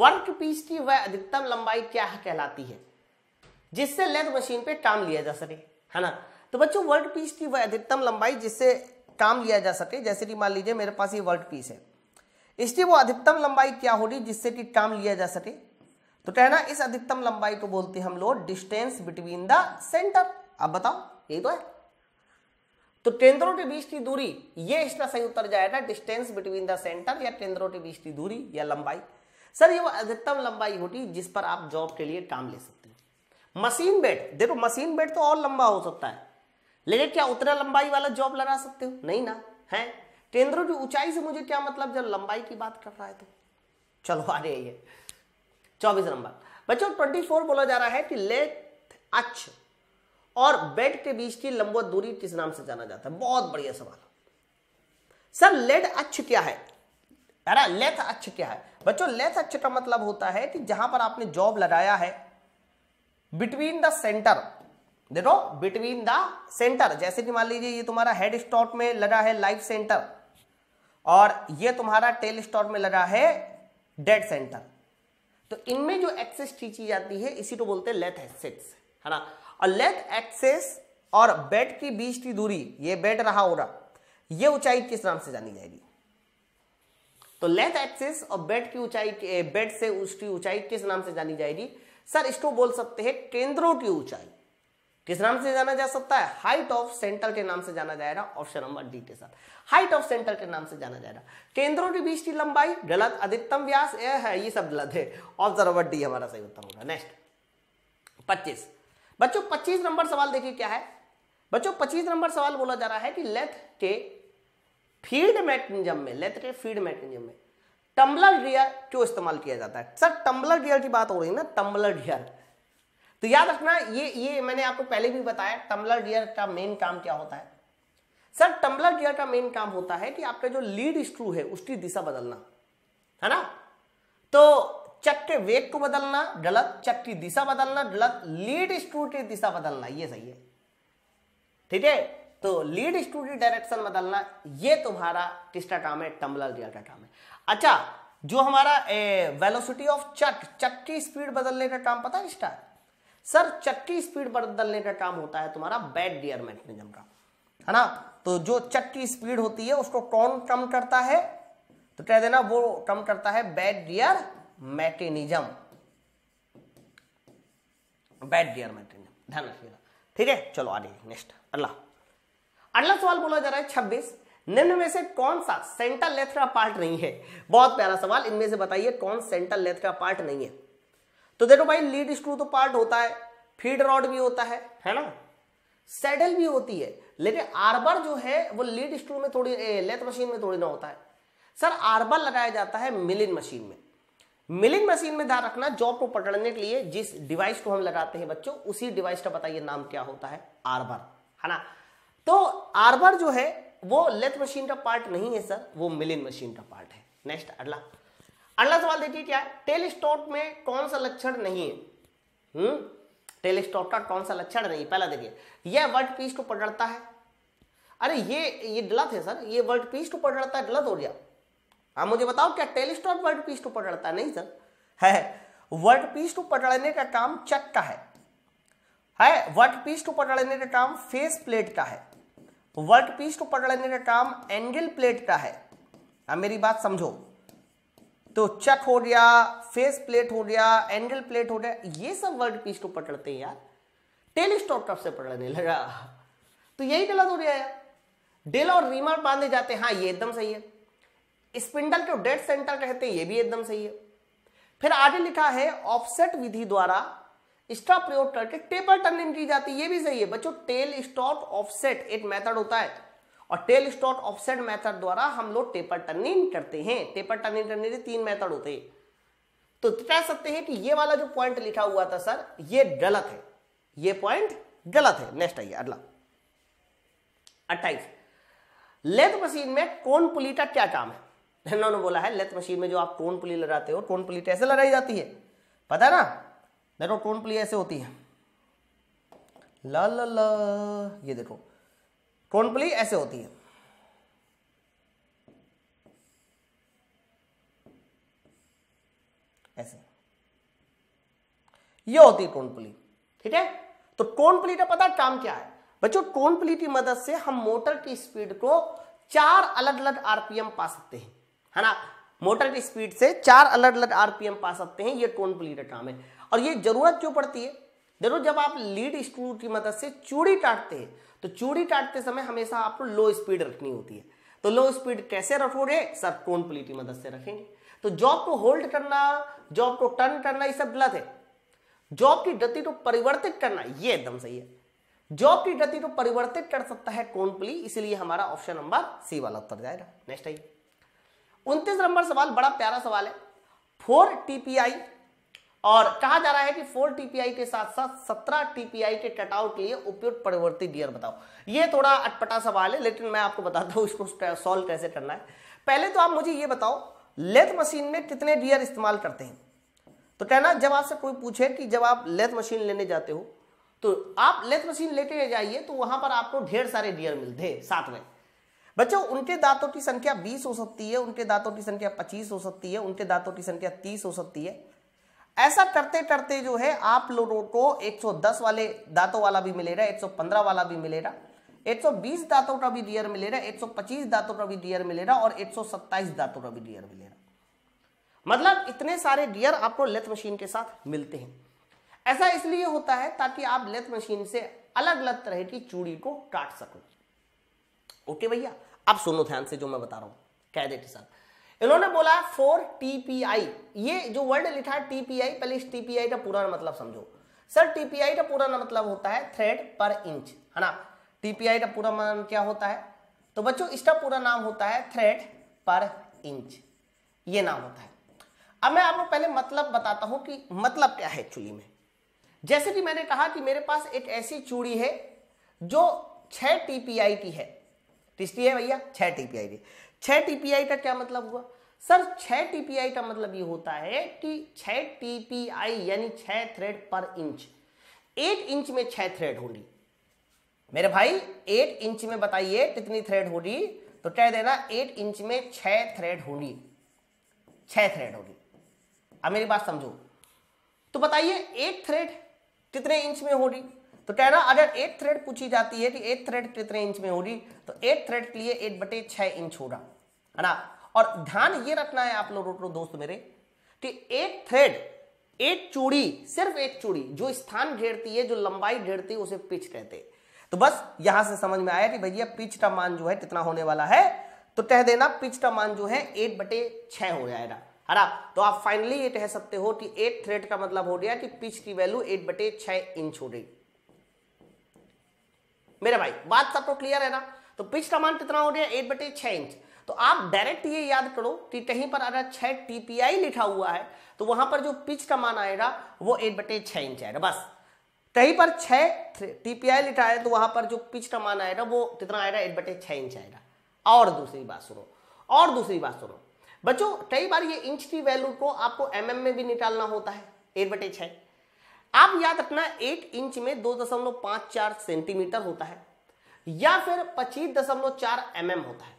Speaker 1: वर्क पीस की वह अधिकतम लंबाई क्या कहलाती है जिससे लेथ मशीन पे काम लिया जा सके है ना तो बच्चों वर्क पीस की वह अधिकतम लंबाई जिससे काम लिया जा सके जैसे कि मान लीजिए मेरे पास ये वर्क पीस है इसकी वो अधिकतम लंबाई क्या होगी जिससे कि काम लिया जा सके तो कहना इस अधिकतम लंबाई को बोलते हैं हम लोग डिस्टेंस बिटवीन द सेंटर अब बताओ यही तो है तो केंद्रों के बीच की दूरी ये इसका सही उत्तर जाएगा डिस्टेंस बिटवीन द सेंटर या केंद्रों के बीच की दूरी या लंबाई सर ये वो अधिकतम लंबाई होती जिस पर आप जॉब के लिए काम ले सकते हो मशीन बेड देखो मशीन बेड तो और लंबा हो सकता है लेकिन क्या उतना लंबाई वाला जॉब लगा सकते हो नहीं ना है केंद्रों की ऊंचाई से मुझे क्या मतलब जब लंबाई की बात कर रहा है तो चलो आ रही है चौबीस नंबर बच्चों ट्वेंटी फोर बोला जा रहा है कि लेथ अच और बेड के बीच की लंबवत दूरी किस नाम से जाना जाता है बहुत बढ़िया सवाल सर लेड अच्छ क्या है लेथ अच्छ क्या है बच्चों लेथ अच्छ का मतलब होता है कि जहां पर आपने जॉब लगाया है बिटवीन द सेंटर देखो बिटवीन द सेंटर जैसे कि मान लीजिए ये तुम्हारा हेड स्टॉक में लगा है लाइफ सेंटर और ये तुम्हारा टेल स्टॉक में लगा है डेड सेंटर तो इनमें जो एक्सेस खींची जाती है इसी को बोलते हैं लेथ एक्सेस है ना और लेथ एक्सेस और बेड के बीच की दूरी ये बेड रहा होगा ये ऊंचाई किस नाम से जानी जाएगी तो लेथ एक्सेस और बेड की ऊंचाई बेड से उसकी ऊंचाई किस नाम से जानी जाएगी सर इसको बोल सकते हैं केंद्रों की ऊंचाई किस नाम से जाना जा सकता है हाइट ऑफ सेंटर के नाम से जाना जाएगा ऑप्शन नंबर डी के साथ हाइट ऑफ सेंटर के नाम से जाना जाएगा केंद्रों के बीच की लंबाई गलत अधिकतम व्यास ए है ये सब गलत है नंबर डी हमारा सही उत्तर होगा नेक्स्ट पच्चीस बच्चों पच्चीस नंबर सवाल देखिए क्या है बच्चों पच्चीस नंबर सवाल बोला जा रहा है कि लेथ के फील्ड मैकेनिज्म में लेथ के फील्ड मैकेनिज्म में टम्बलर गियर क्यों इस्तेमाल किया जाता है सर टम्बलर गियर की बात हो रही है ना टम्बलर गियर तो याद रखना ये ये मैंने आपको पहले भी बताया टम्बलर डियर का मेन काम क्या होता है सर टम्बलर डियर का मेन काम होता है कि आपका जो लीड स्क्रू है उसकी दिशा बदलना है ना तो चक के वेग को बदलना गलत चक की दिशा बदलना गलत लीड स्क्रू की दिशा बदलना ये सही है ठीक है तो लीड स्क्रू की डायरेक्शन बदलना ये तुम्हारा किसका काम है टम्बलर डियर का काम है अच्छा जो हमारा वेलोसिटी ऑफ चक चक की स्पीड बदलने का काम पता है है सर चक्की स्पीड बदलने का काम होता है तुम्हारा बैड डियर मैकेनिज्म का है ना तो जो चक्की स्पीड होती है उसको कौन कम करता है तो कह देना वो कम करता है back gear mechanism back gear mechanism ध्यान रखिएगा ठीक है चलो आगे नेक्स्ट अल्लाह अगला सवाल बोला जा रहा है छब्बीस निम्न में से कौन सा सेंट्रल लेथ का पार्ट नहीं है बहुत प्यारा सवाल इनमें से बताइए कौन सेंट्रल लेथ का पार्ट नहीं है तो देखो भाई लीड स्क्रू तो पार्ट होता है फीड रॉड भी होता है है ना सेडल भी होती है लेकिन आर्बर जो है वो लीड स्क्रू में थोड़ी लेथ मशीन में थोड़ी ना होता है सर आर्बर लगाया जाता है मिलिन मशीन में मिलिंग मशीन में ध्यान रखना जॉब को पकड़ने के लिए जिस डिवाइस को हम लगाते हैं बच्चों उसी डिवाइस का बताइए नाम क्या होता है आर्बर है ना तो आर्बर जो है वो लेथ मशीन का पार्ट नहीं है सर वो मिलिन मशीन का पार्ट है नेक्स्ट अगला अगला सवाल देखिए क्या है टेलिस्टॉट में कौन सा लक्षण नहीं है हम्म टेलिस्टॉट का कौन सा लक्षण नहीं पहला देखिए यह वर्ड पीस को पकड़ता है अरे ये ये गलत है सर ये वर्ड पीस को पकड़ता है गलत हो गया हाँ मुझे बताओ क्या टेलिस्टॉट वर्ड पीस को पकड़ता है नहीं सर है वर्ड पीस को पकड़ने का काम चक का है है वर्ड पीस को पकड़ने का काम फेस प्लेट का है वर्ड पीस को पकड़ने का काम एंगल प्लेट का है अब मेरी बात समझो तो चक हो गया फेस प्लेट हो गया एंगल प्लेट हो गया ये सब वर्ड पीस को पकड़ते हैं यार टेलीस्टॉप कब से पकड़ने लगा तो यही गलत हो गया यार डेल और रीमर बांधे जाते हैं हाँ ये एकदम सही है स्पिंडल को डेड सेंटर कहते हैं ये भी एकदम सही है फिर आगे लिखा है ऑफसेट विधि द्वारा स्ट्रा प्रयोग करके टेपर टर्निंग की जाती है ये भी सही है बच्चों टेल स्टॉप ऑफसेट एक मेथड होता है और टेल स्टॉट ऑफसेट मेथड द्वारा हम लोग टेपर टर्निंग करते हैं टेपर टर्निंग करने के तीन मेथड होते तो कह सकते हैं कि ये वाला जो पॉइंट लिखा हुआ था सर ये गलत है ये पॉइंट गलत है नेक्स्ट आइए अगला अट्ठाईस लेथ मशीन में कौन पुली का क्या काम है उन्होंने बोला है लेथ मशीन में जो आप टोन पुली लगाते हो टोन पुली ऐसे लगाई जाती है पता ना देखो टोन पुली ऐसे होती है ला ला ला ये देखो कोण पुली ऐसे होती है ऐसे ये होती है कोण पुली ठीक है तो टोन पुली का पता काम क्या है बच्चों कोण पुली की मदद से हम मोटर की स्पीड को चार अलग अलग आरपीएम पा सकते हैं है ना मोटर की स्पीड से चार अलग अलग आरपीएम पा सकते हैं ये टोन प्लीट काम है और ये जरूरत क्यों पड़ती है जरूर जब आप लीड स्क्रू की मदद से चूड़ी काटते हैं तो चूड़ी काटते समय हमेशा आपको लो स्पीड रखनी होती है तो लो स्पीड कैसे रखोगे सर कौन पुली की मदद से रखेंगे तो जॉब को होल्ड करना जॉब को टर्न करना ये सब गलत है जॉब की गति को परिवर्तित करना ये एकदम सही है जॉब की गति को परिवर्तित कर सकता है कौन प्ली इसलिए हमारा ऑप्शन नंबर सी वाला उत्तर जाएगा नेक्स्ट आइए उनतीस नंबर सवाल बड़ा प्यारा सवाल है फोर टीपीआई और कहा जा रहा है कि फोर टीपीआई के साथ साथ सत्रह टीपीआई के कटआउट के लिए उपयुक्त परिवर्तित गियर बताओ ये थोड़ा अटपटा सवाल है लेकिन मैं आपको बताता हूँ इसको सॉल्व कैसे करना है पहले तो आप मुझे ये बताओ लेथ मशीन में कितने गियर इस्तेमाल करते हैं तो कहना जब आपसे कोई पूछे कि जब आप लेथ मशीन लेने जाते हो तो आप लेथ मशीन लेके जाइए तो वहां पर आपको ढेर सारे डियर मिलते हैं साथ में बच्चों उनके दांतों की संख्या 20 हो सकती है उनके दांतों की संख्या 25 हो सकती है उनके दांतों की संख्या 30 हो सकती है ऐसा करते करते जो है आप लोगों को 110 वाले दांतों वाला भी मिलेगा 115 वाला भी मिलेगा 120 दांतों का भी डियर मिलेगा 125 दांतों का भी डियर मिलेगा और 127 दांतों का भी डियर मिलेगा मतलब इतने सारे डियर आपको लेथ मशीन के साथ मिलते हैं ऐसा इसलिए होता है ताकि आप लेथ मशीन से अलग अलग तरह की चूड़ी को काट सको ओके भैया आप सुनो ध्यान से जो मैं बता रहा हूं कैदे के साथ इन्होंने बोला फोर टीपीआई ये जो वर्ड लिखा है टीपीआई पहले इस टीपीआई का पूरा मतलब समझो सर टीपीआई का पूरा मतलब होता है थ्रेड पर इंच है ना टीपीआई का पूरा नाम क्या होता है तो बच्चों इसका पूरा नाम होता है थ्रेड पर इंच ये नाम होता है अब मैं आपको पहले मतलब बताता हूं कि मतलब क्या है एक्चुअली में जैसे कि मैंने कहा कि मेरे पास एक ऐसी चूड़ी है जो छह टीपीआई की है किसकी है भैया छह टीपीआई की छह टीपीआई का क्या मतलब हुआ सर छः टीपीआई का मतलब ये होता है कि छः टीपीआई यानी छः थ्रेड पर इंच एक इंच में छ थ्रेड होगी मेरे भाई एक इंच में बताइए कितनी थ्रेड होगी तो कह देना एक इंच में छ थ्रेड होगी छह थ्रेड होगी अब मेरी बात समझो तो बताइए एक थ्रेड कितने इंच में होगी तो कह रहा अगर एक थ्रेड पूछी जाती है कि एक थ्रेड कितने इंच में होगी तो एक थ्रेड के लिए एक बटे छह इंच होगा है ना और ध्यान ये रखना है आप लोग दोस्त मेरे कि एक थ्रेड एक चूड़ी सिर्फ एक चूड़ी जो स्थान घेरती है जो लंबाई घेरती है उसे पिच कहते हैं तो बस यहां से समझ में आया कि भैया पिच का मान जो है कितना होने वाला है तो कह देना पिच का मान जो है एट बटे छह हो जाएगा है ना तो आप फाइनली ये कह सकते हो कि एट थ्रेड का मतलब हो गया कि पिच की वैल्यू एट बटे छह इंच हो गई मेरे भाई बात सबको तो क्लियर है ना तो पिच का मान कितना हो गया एट बटे छह इंच तो आप डायरेक्ट ये याद करो कि कहीं पर अगर छह टीपीआई लिखा हुआ है तो वहां पर जो पिच का मान आएगा वो एक बटे छः इंच आएगा बस कहीं पर छह टीपीआई लिखा है तो वहां पर जो पिच का मान आएगा वो कितना आएगा एक बटे छः इंच आएगा और दूसरी बात सुनो और दूसरी बात सुनो बच्चों कई बार ये इंच की वैल्यू को आपको एम mm में भी निकालना होता है एक बटे छः आप याद रखना एक इंच में दो दशमलव पांच चार सेंटीमीटर होता है या फिर पच्चीस दशमलव चार एम एम होता है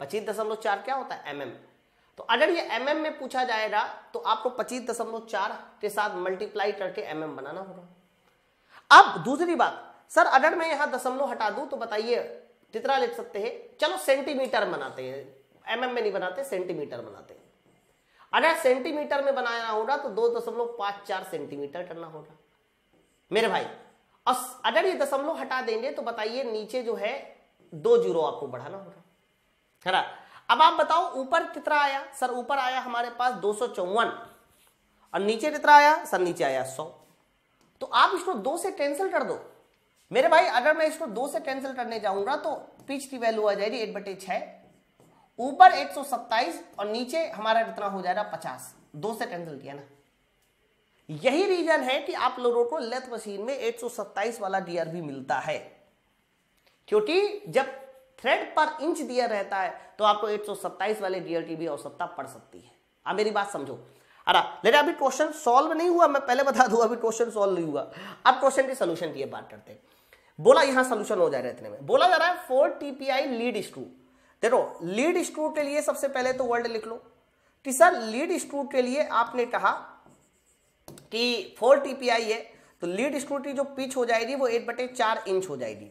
Speaker 1: पच्चीस दशमलव चार क्या होता है एम mm. तो अगर ये एम mm में पूछा जाएगा तो आपको पच्चीस दशमलव चार के साथ मल्टीप्लाई करके एम mm बनाना होगा अब दूसरी बात सर अगर मैं यहां दशमलव हटा दू तो बताइए कितना लिख सकते हैं चलो सेंटीमीटर बनाते हैं एम mm में नहीं बनाते सेंटीमीटर बनाते हैं अगर सेंटीमीटर में बनाना होगा तो दो दशमलव पांच चार सेंटीमीटर करना होगा मेरे भाई और अगर ये दशमलव हटा देंगे तो बताइए नीचे जो है दो जीरो आपको बढ़ाना होगा है ना अब आप बताओ ऊपर कितना आया सर ऊपर आया हमारे पास दो और नीचे कितना आया सर नीचे आया सौ तो आप इसको दो से कैंसिल कर दो मेरे भाई अगर मैं इसको दो से कैंसिल करने जाऊंगा तो पिच की वैल्यू आ जाएगी एक बटे छह ऊपर एक सौ सत्ताईस और नीचे हमारा कितना हो जाएगा पचास दो से कैंसिल किया ना यही रीजन है कि आप लोगों को लेथ मशीन में एक सौ सत्ताईस वाला डीआरबी मिलता है क्योंकि जब थ्रेड पर इंच दिया रहता है तो आपको सत्ताईस वाले की भी आवश्यकता पड़ सकती है आप मेरी बात समझो अरे लेकिन अभी क्वेश्चन सॉल्व नहीं हुआ मैं पहले बता दू अभी क्वेश्चन सॉल्व नहीं हुआ अब क्वेश्चन के सोल्यूशन की बात करते हैं बोला यहां सोल्यूशन हो है इतने में बोला जा रहा है फोर टीपीआई लीड स्क्रू देखो लीड स्क्रू के लिए सबसे पहले तो वर्ड लिख लो कि सर लीड स्क्रू के लिए आपने कहा कि फोर टीपीआई है तो लीड स्क्रू की जो पिच हो जाएगी वो एट बटे चार इंच हो जाएगी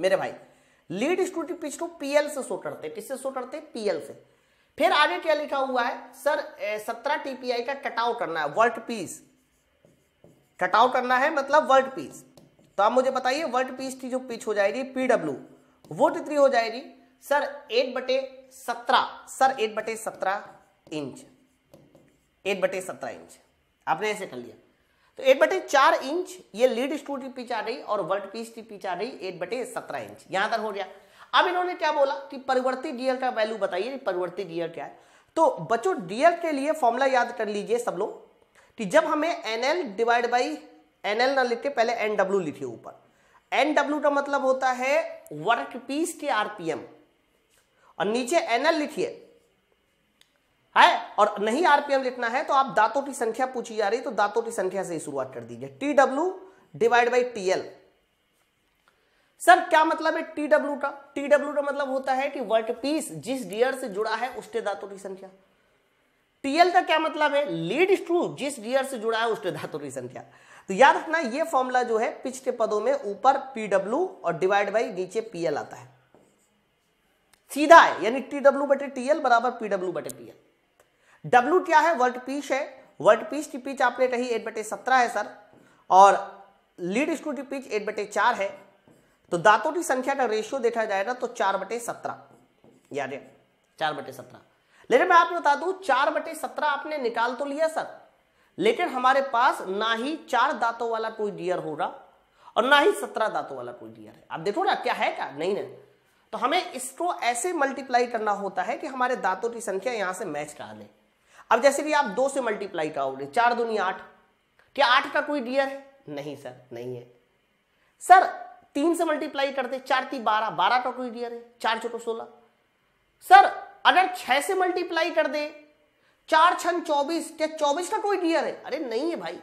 Speaker 1: मेरे भाई लीड स्टूडी पिच को पीएल से शो करते हैं किससे शो करते हैं पीएल से फिर आगे क्या लिखा हुआ है सर सत्रह टीपीआई का कटाव करना है वर्ल्ड पीस कटाव करना है मतलब वर्ल्ड पीस तो आप मुझे बताइए वर्ल्ड पीस की जो पिच हो जाएगी पीडब्ल्यू वो कितनी हो जाएगी सर एट बटे सत्रह सर एट बटे सत्रह इंच एट बटे सत्रह इंच आपने ऐसे कर लिया तो एट बटे चार इंच ये लीड स्टूड पिच आ रही और वर्ल्ड पीस पिच आ रही एट बटे सत्रह इंच यहां तक हो गया अब इन्होंने क्या बोला कि परिवर्तित डीएल का वैल्यू बताइए परिवर्तित डीएल क्या है तो बच्चों डीएल के लिए फॉर्मूला याद कर लीजिए सब लोग कि जब हमें N L divide by N L ना लिखते पहले एनडब्ल्यू लिखे ऊपर एनडब्ल्यू का मतलब होता है वर्क पीस के आरपीएम और नीचे एनएल लिखिए है और नहीं आरपीएम लिखना है तो आप दांतों की संख्या पूछी जा रही तो दांतों की संख्या से ही शुरुआत कर दीजिए T W divide by T L sir क्या मतलब है टी डब्ल्यू का टी डब्ल्यू का मतलब होता है कि वर्क पीस जिस डियर से जुड़ा है उसके दांतों की संख्या टीएल का क्या मतलब है लीड स्ट्रू जिस डियर से जुड़ा है उसके दांतों की संख्या तो याद रखना यह फॉर्मूला जो है पिच के पदों में ऊपर पीडब्ल्यू और डिवाइड बाई नीचे पीएल आता है सीधा है यानी टी डब्ल्यू बटे टीएल बराबर पीडब्ल्यू बटे पीएल डब्ल्यू क्या है वर्ल्ड पीस है वर्ल्ड पीस की पिच आप कही रही एट बटे सत्रह है सर और लीड स्क्रू की पिच एट बटे चार है तो दांतों की संख्या का रेशियो देखा जाए ना तो चार बटे सत्रह याद है चार बटे सत्रह लेकिन मैं आपको बता दू चार बटे सत्रह आपने निकाल तो लिया सर लेकिन हमारे पास ना ही चार दांतों वाला कोई डियर होगा और ना ही सत्रह दांतों वाला कोई डियर है आप देखो ना क्या है क्या नहीं नहीं तो हमें इसको ऐसे मल्टीप्लाई करना होता है कि हमारे दांतों की संख्या यहां से मैच करा दें अब जैसे भी आप दो से मल्टीप्लाई करोगे चार दुनिया आठ क्या आठ का कोई डियर है नहीं सर नहीं है सर तीन से मल्टीप्लाई करते चार ती बारह बारह का कोई डियर है चार चौको सोलह सर अगर छह से मल्टीप्लाई कर दे चार छन चौबीस क्या चौबीस का कोई डियर है अरे नहीं है भाई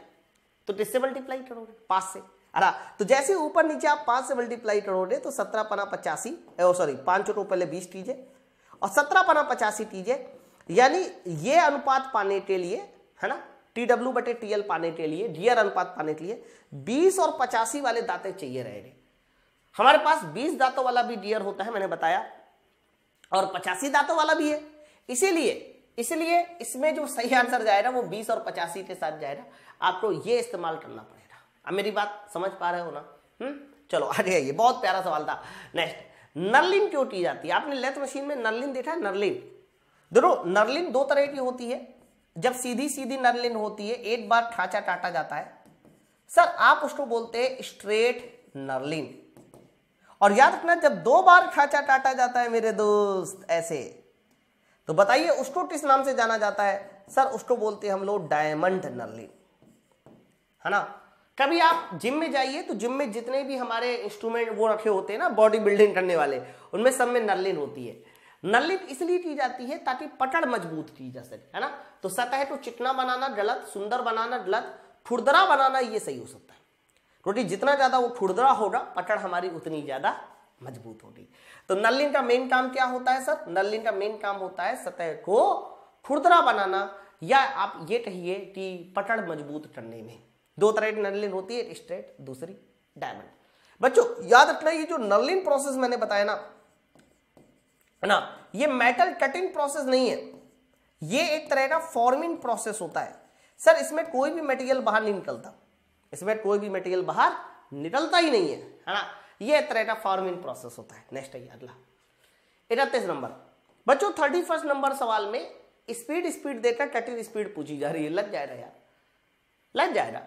Speaker 1: तो किससे मल्टीप्लाई करोगे पांच से अरा तो जैसे ऊपर नीचे आप पांच से मल्टीप्लाई करोगे तो सत्रह पना पचासी सॉरी पांच चौको पहले बीस कीजिए और सत्रह पना पचासी कीजिए यानी ये अनुपात पाने के लिए है ना टी डब्ल्यू बटे टी एल पाने के लिए डीआर अनुपात पाने के लिए 20 और पचासी वाले दाते चाहिए रहेंगे हमारे पास 20 दांतों वाला भी डीआर होता है मैंने बताया और पचासी दांतों वाला भी है इसीलिए इसलिए इसमें जो सही आंसर जाएगा वो 20 और पचासी के साथ जाएगा आपको ये इस्तेमाल करना पड़ेगा अब मेरी बात समझ पा रहे हो ना हम्म चलो आगे आइए बहुत प्यारा सवाल था नेक्स्ट नर्लिन क्यों की जाती है आपने लेथ मशीन में नर्लिन देखा है नर्लिन देखो नरलिन दो तरह की होती है जब सीधी सीधी नरलिन होती है एक बार ठाचा टाटा जाता है सर आप उसको बोलते हैं स्ट्रेट नरलिन और याद रखना जब दो बार ठाचा टाटा जाता है मेरे दोस्त ऐसे तो बताइए उसको किस नाम से जाना जाता है सर उसको बोलते हैं हम लोग डायमंड नरलिन है ना कभी आप जिम में जाइए तो जिम में जितने भी हमारे इंस्ट्रूमेंट वो रखे होते हैं ना बॉडी बिल्डिंग करने वाले उनमें सब में नरलिन होती है नलित इसलिए की जाती है ताकि पटड़ मजबूत की जा सके है ना तो सतह को चिकना बनाना गलत सुंदर बनाना गलत ठुरदरा बनाना ये सही हो सकता है रोटी जितना ज़्यादा वो ठुरदरा होगा पटड़ हमारी उतनी ज़्यादा मजबूत होगी तो नलिन का मेन काम क्या होता है सर नलिन का मेन काम होता है सतह को खुरदरा बनाना या आप ये कहिए कि पटड़ मजबूत करने में दो तरह की नलिन होती है स्ट्रेट दूसरी डायमंड बच्चों याद रखना ये जो नलिन प्रोसेस मैंने बताया ना ना ये मेटल कटिंग प्रोसेस नहीं है ये एक तरह का फॉर्मिंग प्रोसेस होता है सर इसमें कोई भी मटेरियल बाहर नहीं निकलता इसमें कोई भी मटेरियल बाहर निकलता ही नहीं है है ना ये तरह का फॉर्मिंग प्रोसेस होता है नेक्स्ट है अगला इकतीस नंबर बच्चों थर्टी फर्स्ट नंबर सवाल में स्पीड स्पीड देकर कटिंग स्पीड पूछी जा रही है लग जाएगा यार लग जाएगा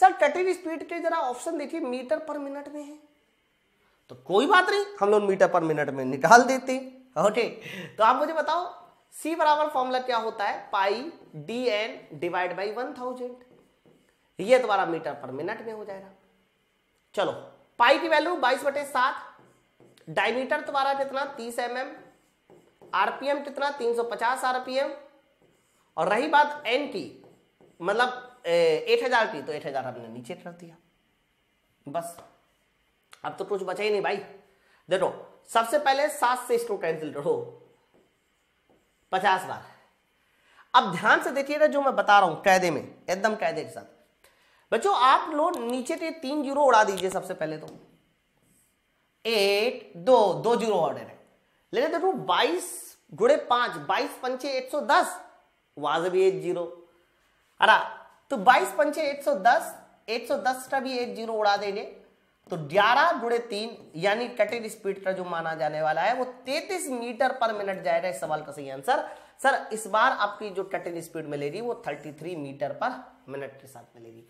Speaker 1: सर कटिंग स्पीड के जरा ऑप्शन देखिए मीटर पर मिनट में है तो कोई बात नहीं हम लोग मीटर पर मिनट में निकाल देते हैं ओके तो आप मुझे बताओ सी बराबर फॉर्मूला क्या होता है pi D N divide by one thousand यह तुम्हारा मीटर पर मिनट में हो जाएगा चलो पाई की वैल्यू बाईस बटे सात डायमीटर तुम्हारा कितना तीस एम एम आरपीएम कितना तीन सौ पचास आरपीएम और रही बात एन की मतलब एट हजार की तो एट हजार हमने नीचे कर दिया बस अब तो कुछ बचा ही नहीं भाई देखो सबसे पहले सात से इसको कैंसिल करो पचास बार अब ध्यान से देखिएगा जो मैं बता रहा हूं कैदे में एकदम कैदे के साथ बच्चों आप लोग नीचे के तीन जीरो उड़ा दीजिए सबसे पहले तो एट दो दो जीरो ऑर्डर है लेकिन देखो तो बाईस गुड़े पांच बाईस पंचे एक सौ दस वाज भी एक जीरो अरा तो बाईस पंचे एक सौ दस एक सौ दस का भी एक जीरो उड़ा देंगे तो 11 गुड़े तीन यानी कटिंग स्पीड का जो माना जाने वाला है वो 33 मीटर पर मिनट जाएगा इस सवाल का सही आंसर सर इस बार आपकी जो कटिंग स्पीड मिलेगी वो 33 मीटर पर मिनट के साथ मिलेगी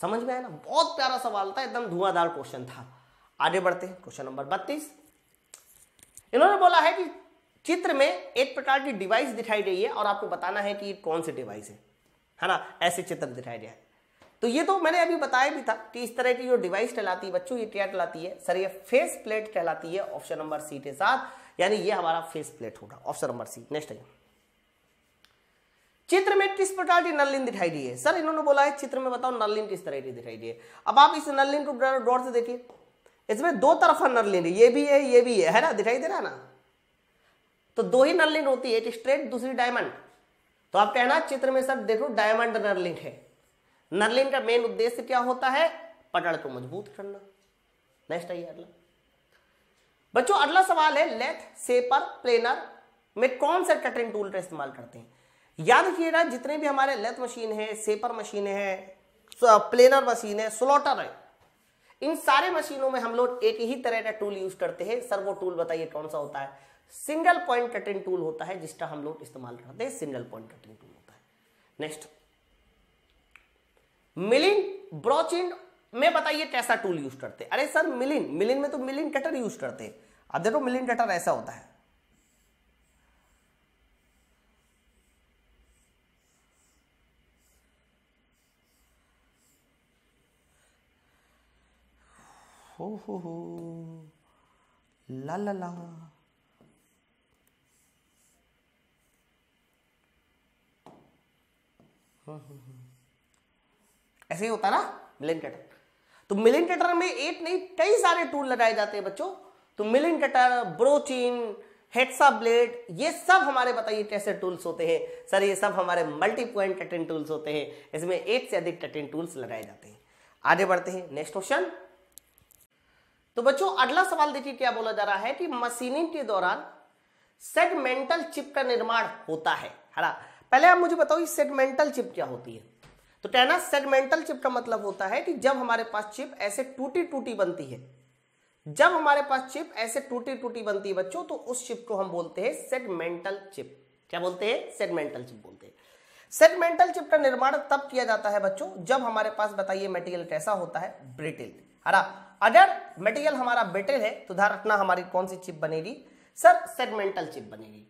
Speaker 1: समझ में आया ना बहुत प्यारा सवाल था एकदम धुआंधार क्वेश्चन था आगे बढ़ते हैं क्वेश्चन नंबर बत्तीस इन्होंने बोला है कि चित्र में एक प्रकार की डिवाइस दिखाई गई है और आपको बताना है कि कौन सी डिवाइस है है ना ऐसे चित्र दिखाई गया है तो ये तो मैंने अभी बताया भी था कि इस तरह की जो डिवाइस कहलाती है बच्चों ये क्या कहलाती है सर ये फेस प्लेट कहलाती है ऑप्शन नंबर सी के साथ यानी ये हमारा फेस प्लेट होगा ऑप्शन नंबर सी नेक्स्ट चित्र में किस प्रकार की नलिन दिखाई दी है सर इन्होंने बोला है चित्र में बताओ नलिन किस तरह की दिखाई दी है अब आप इस नलिन को डॉट से देखिए इसमें दो तरफा नलिन ये भी है ये भी है है ना दिखाई दे रहा है ना तो दो ही नलिन होती है एक स्ट्रेट दूसरी डायमंड तो आप कहना चित्र में सर देखो डायमंड नलिन है नरलिन का मेन उद्देश्य क्या होता है पटड़ को मजबूत करना नेक्स्ट आइए अगला बच्चों अगला सवाल है लेथ सेपर प्लेनर में कौन सा कटिंग टूल का इस्तेमाल करते हैं याद रखिएगा जितने भी हमारे लेथ मशीन है सेपर मशीन है प्लेनर मशीन है स्लॉटर है इन सारे मशीनों में हम लोग एक ही तरह का टूल यूज करते हैं सर वो टूल बताइए कौन सा होता है सिंगल पॉइंट कटिंग टूल होता है जिसका हम लोग इस्तेमाल करते हैं सिंगल पॉइंट कटिंग टूल होता है नेक्स्ट मिलिन ब्रोचिन में बताइए कैसा टूल यूज करते हैं अरे सर मिलिन मिलिन में तो मिलिन कटर यूज करते हैं अब देखो मिलिन कटर ऐसा होता है हो हो हो ला ला ला हो हो हो ऐसे ही होता ना मिलिन कटर तो मिलिन कटर में एक नहीं कई सारे टूल लगाए जाते हैं बच्चों तो मिलिन कटर ब्रोटीन हेडसा ब्लेड ये सब हमारे बताइए कैसे टूल्स होते हैं सर ये सब हमारे मल्टी पॉइंट कटिंग टूल्स होते हैं इसमें एक से अधिक कटिंग टूल्स लगाए जाते हैं आगे बढ़ते हैं नेक्स्ट क्वेश्चन तो बच्चों अगला सवाल देखिए क्या बोला जा रहा है कि मशीनिंग के दौरान सेगमेंटल चिप का निर्माण होता है हरा पहले आप मुझे बताओ सेगमेंटल चिप क्या होती है तो कहना सेगमेंटल चिप का मतलब होता है कि जब हमारे पास चिप ऐसे टूटी टूटी बनती है जब हमारे पास चिप ऐसे टूटी टूटी बनती है बच्चों तो उस चिप को हम बोलते हैं सेगमेंटल चिप क्या बोलते हैं सेगमेंटल चिप बोलते हैं सेगमेंटल चिप का निर्माण तब किया जाता है बच्चों जब हमारे पास बताइए मेटेरियल कैसा होता है ब्रिटिल हरा अगर मेटेरियल हमारा ब्रिटिल है तो ध्यान रखना हमारी कौन सी चिप बनेगी सर सेगमेंटल चिप बनेगी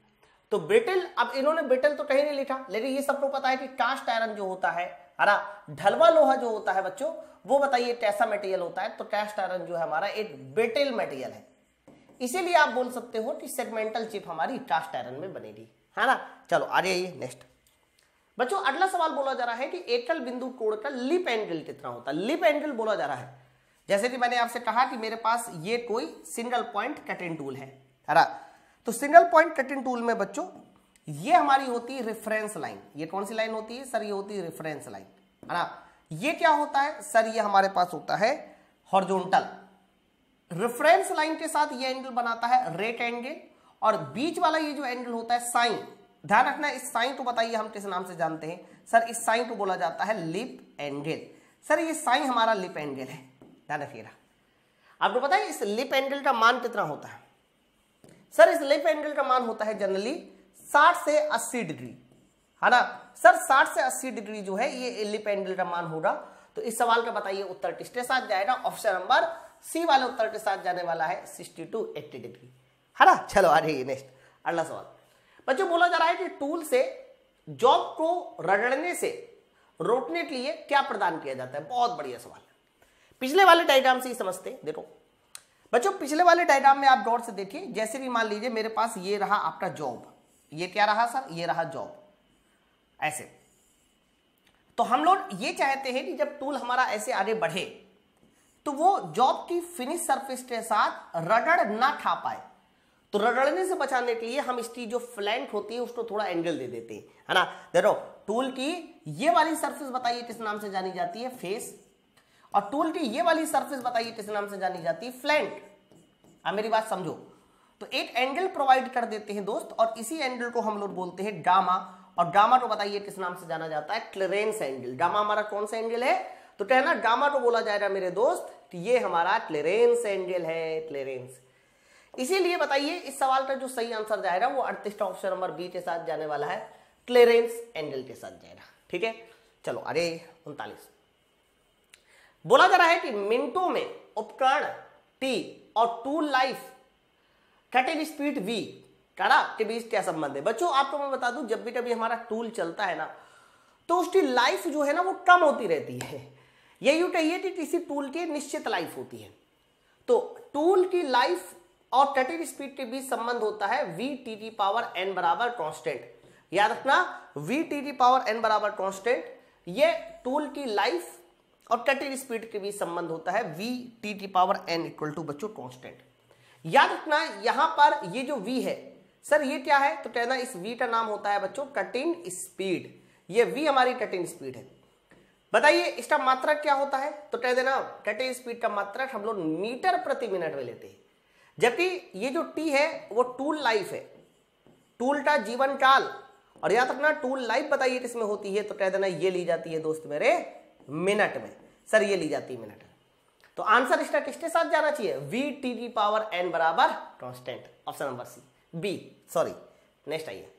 Speaker 1: तो ब्रिटिल अब इन्होंने ब्रिटिल तो कहीं नहीं लिखा लेकिन ये सबको पता है कि कास्ट आयरन जो होता है है ना ढलवा लोहा जो होता है बच्चों वो बताइए कैसा मटेरियल होता है तो कैस्ट आयरन जो है हमारा एक बेटेल मटेरियल है इसीलिए आप बोल सकते हो कि सेगमेंटल चिप हमारी कास्ट आयरन में बनेगी है ना चलो आगे आइए नेक्स्ट बच्चों अगला सवाल बोला जा रहा है कि एकल बिंदु कोण का लिप एंगल कितना होता है लिप एंगल बोला जा रहा है जैसे कि मैंने आपसे कहा कि मेरे पास ये कोई सिंगल पॉइंट कटिंग टूल है ना तो सिंगल पॉइंट कटिंग टूल में बच्चों ये हमारी होती है रिफरेंस लाइन ये कौन सी लाइन होती है सर ये होती है रिफरेंस लाइन है ना ये क्या होता है सर ये हमारे पास होता है हॉर्जोनटल रिफरेंस लाइन के साथ ये एंगल बनाता है रेट एंगल और बीच वाला ये जो एंगल होता है साइन ध्यान रखना इस साइन को बताइए हम किस नाम से जानते हैं सर इस साइन को बोला जाता है लिप एंगल सर ये साइन हमारा लिप एंगल है ध्यान रखिएगा आपको पता है इस लिप एंगल का मान कितना होता है सर इस लिप एंगल का मान होता है जनरली साठ से अस्सी डिग्री है ना सर साठ से अस्सी डिग्री जो है ये मान होगा तो इस सवाल का बताइए उत्तर किसके साथ जाएगा ऑप्शन नंबर सी वाले उत्तर के साथ जाने वाला है सिक्सटी टू एट्टी डिग्री है ना चलो आ रही नेक्स्ट अगला सवाल बच्चों बोला जा रहा है कि टूल से जॉब को रगड़ने से रोकने के लिए क्या प्रदान किया जाता है बहुत बढ़िया सवाल है पिछले वाले डायग्राम से ही समझते देखो बच्चों पिछले वाले डायग्राम में आप गौर से देखिए जैसे भी मान लीजिए मेरे पास ये रहा आपका जॉब ये क्या रहा सर ये रहा जॉब ऐसे तो हम लोग ये चाहते हैं कि जब टूल हमारा ऐसे आगे बढ़े तो वो जॉब की फिनिश सरफेस के साथ रगड़ ना खा पाए तो रगड़ने से बचाने के लिए हम इसकी जो फ्लैंक होती है उसको थोड़ा एंगल दे देते हैं है ना देखो टूल की ये वाली सरफेस बताइए किस नाम से जानी जाती है फेस और टूल की ये वाली सरफेस बताइए किस नाम से जानी जाती है फ्लैंक मेरी बात समझो तो एक एंगल प्रोवाइड कर देते हैं दोस्त और इसी एंगल को हम लोग बोलते हैं गामा और गामा को बताइए किस नाम से जाना जाता है क्लेरेंस एंगल गामा हमारा कौन सा एंगल है तो कहना गामा को बोला जाएगा मेरे दोस्त कि ये हमारा क्लेरेंस एंगल है क्लेरेंस इसीलिए बताइए इस सवाल का जो सही आंसर जाएगा वो अड़तीसवा ऑप्शन नंबर बी के साथ जाने वाला है क्लेरेंस एंगल के साथ जाएगा ठीक है चलो अरे उनतालीस बोला जा रहा है कि मिनटों में उपकरण टी और tool life cutting speed V कड़ा के बीच क्या संबंध है बच्चों आपको मैं बता दूं जब भी कभी हमारा टूल चलता है ना तो उसकी लाइफ जो है ना वो कम होती रहती है ये यू कहिए कि किसी टूल की निश्चित लाइफ होती है तो टूल की लाइफ और कटिंग स्पीड के बीच संबंध होता है V T T power N बराबर कॉन्स्टेंट याद रखना V T T power N बराबर कॉन्स्टेंट ये टूल की लाइफ और कटिंग स्पीड के बीच संबंध होता है V T T power N equal to बच्चों कॉन्स्टेंट याद रखना यहां पर ये जो वी है सर ये क्या है तो कहना इस वी का नाम होता है बच्चों कटिन स्पीड ये वी हमारी कटिन स्पीड है बताइए इसका मात्रक क्या होता है तो कह देना कटिन स्पीड का मात्रक हम लोग मीटर प्रति मिनट में लेते हैं जबकि ये जो टी है वो टूल लाइफ है टूल का जीवन काल और याद रखना टूल लाइफ बताइए किसमें होती है तो कह देना ये ली जाती है दोस्त मेरे मिनट में सर ये ली जाती है मिनट तो आंसर इसका किसके साथ जाना चाहिए V T D power N बराबर constant option number C B sorry next आइए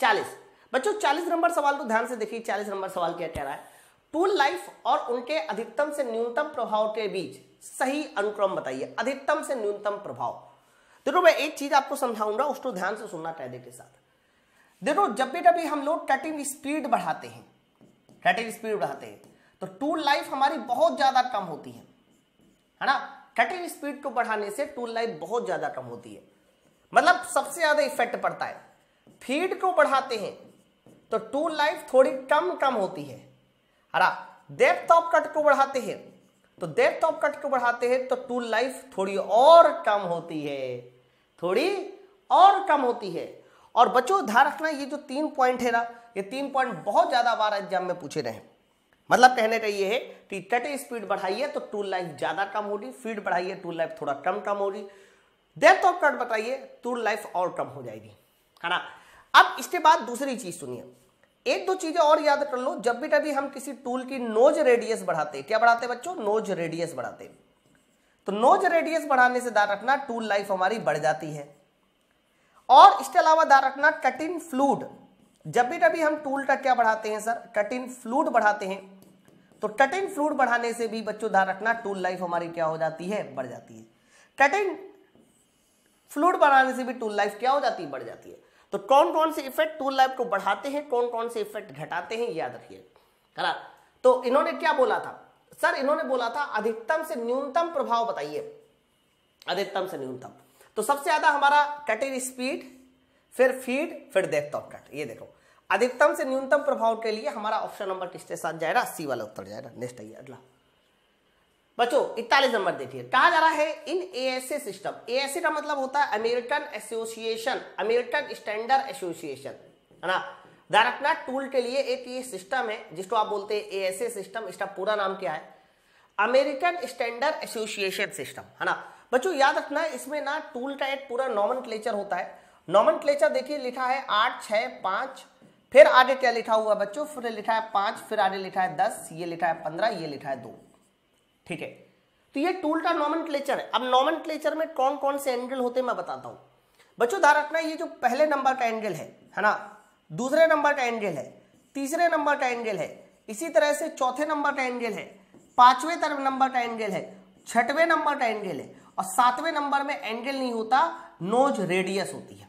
Speaker 1: चालीस बच्चों चालीस नंबर सवाल को ध्यान से देखिए चालीस नंबर सवाल क्या कह रहा है टूल लाइफ और उनके अधिकतम से न्यूनतम प्रभाव के बीच सही अनुक्रम बताइए अधिकतम से न्यूनतम प्रभाव देखो मैं एक चीज आपको समझाऊंगा उसको ध्यान से सुनना कैदे के साथ देखो जब भी कभी हम लोग कटिंग स्पीड बढ़ाते हैं कटिंग स्पीड बढ़ाते हैं तो टूल लाइफ हमारी बहुत ज्यादा कम होती है है ना कटिंग स्पीड को बढ़ाने से टूल लाइफ बहुत ज्यादा कम होती है मतलब सबसे ज्यादा इफेक्ट पड़ता है फीड को बढ़ाते हैं तो टूल लाइफ थोड़ी कम कम होती है हरा डेप्थ ऑफ कट को बढ़ाते हैं तो डेप्थ ऑफ कट को बढ़ाते हैं तो टूल लाइफ थोड़ी और कम होती है थोड़ी और कम होती है और बच्चों ध्यान रखना ये जो तीन पॉइंट है ना ये तीन पॉइंट बहुत ज्यादा बार एग्जाम में पूछे रहे हैं मतलब कहने का ये है कि कट स्पीड बढ़ाइए तो टूल लाइफ ज़्यादा कम होगी फीड बढ़ाइए टूल लाइफ थोड़ा कम कम होगी डेप्थ ऑफ कट बताइए टूल लाइफ और कम हो जाएगी है ना अब इसके बाद दूसरी चीज़ सुनिए एक दो चीज़ें और याद कर लो जब भी कभी हम किसी टूल की नोज रेडियस बढ़ाते क्या बढ़ाते बच्चों नोज रेडियस बढ़ाते तो नोज रेडियस बढ़ाने से दार रखना टूल लाइफ हमारी बढ़ जाती है और इसके अलावा दार रखना कटिन फ्लूड जब भी कभी हम टूल का क्या बढ़ाते हैं सर कटिन फ्लूड बढ़ाते हैं तो टटेन फ्लूड बढ़ाने से भी बच्चों ध्यान रखना टूल लाइफ हमारी क्या हो जाती है बढ़ जाती है टटेन फ्लूड बढ़ाने से भी टूल लाइफ क्या हो जाती है बढ़ जाती है तो कौन कौन से इफेक्ट टूल लाइफ को बढ़ाते हैं कौन कौन से इफेक्ट घटाते हैं याद रखिए करा तो इन्होंने क्या बोला था सर इन्होंने बोला था अधिकतम से न्यूनतम प्रभाव बताइए अधिकतम से न्यूनतम तो सबसे ज्यादा हमारा कटिंग स्पीड फिर फीड फिर डेप्थ ऑफ कट ये देखो अधिकतम से न्यूनतम प्रभाव के लिए हमारा ऑप्शन नंबर किसके साथ जाएगा सी वाला उत्तर जाएगा नेक्स्ट आइए अगला बच्चों इकतालीस नंबर देखिए कहा जा रहा है इन एएसए सिस्टम एएसए का मतलब होता है American association American standard association है ना दारकना टूल के लिए एक ये सिस्टम है जिसको आप बोलते हैं एएसए सिस्टम इसका पूरा नाम क्या है अमेरिकन स्टैंडर्ड एसोसिएशन सिस्टम है ना बच्चों याद रखना है इसमें ना टूल का एक पूरा नॉमन होता है नॉमन देखिए लिखा है आठ छः पाँच फिर आगे क्या लिखा हुआ बच्चों फिर लिखा है पांच फिर आगे लिखा है दस ये लिखा है पंद्रह ये लिखा है दो ठीक है तो ये टूल का नॉमन है अब नॉमन में कौन कौन से एंगल होते हैं मैं बताता हूँ बच्चों ध्यान रखना ये जो पहले नंबर का एंगल है है ना दूसरे नंबर का एंगल है तीसरे नंबर का एंगल है इसी तरह से चौथे नंबर का एंगल है पांचवें तरफ नंबर का एंगल है छठवें नंबर का एंगल है और सातवें नंबर में एंगल नहीं होता नोज रेडियस होती है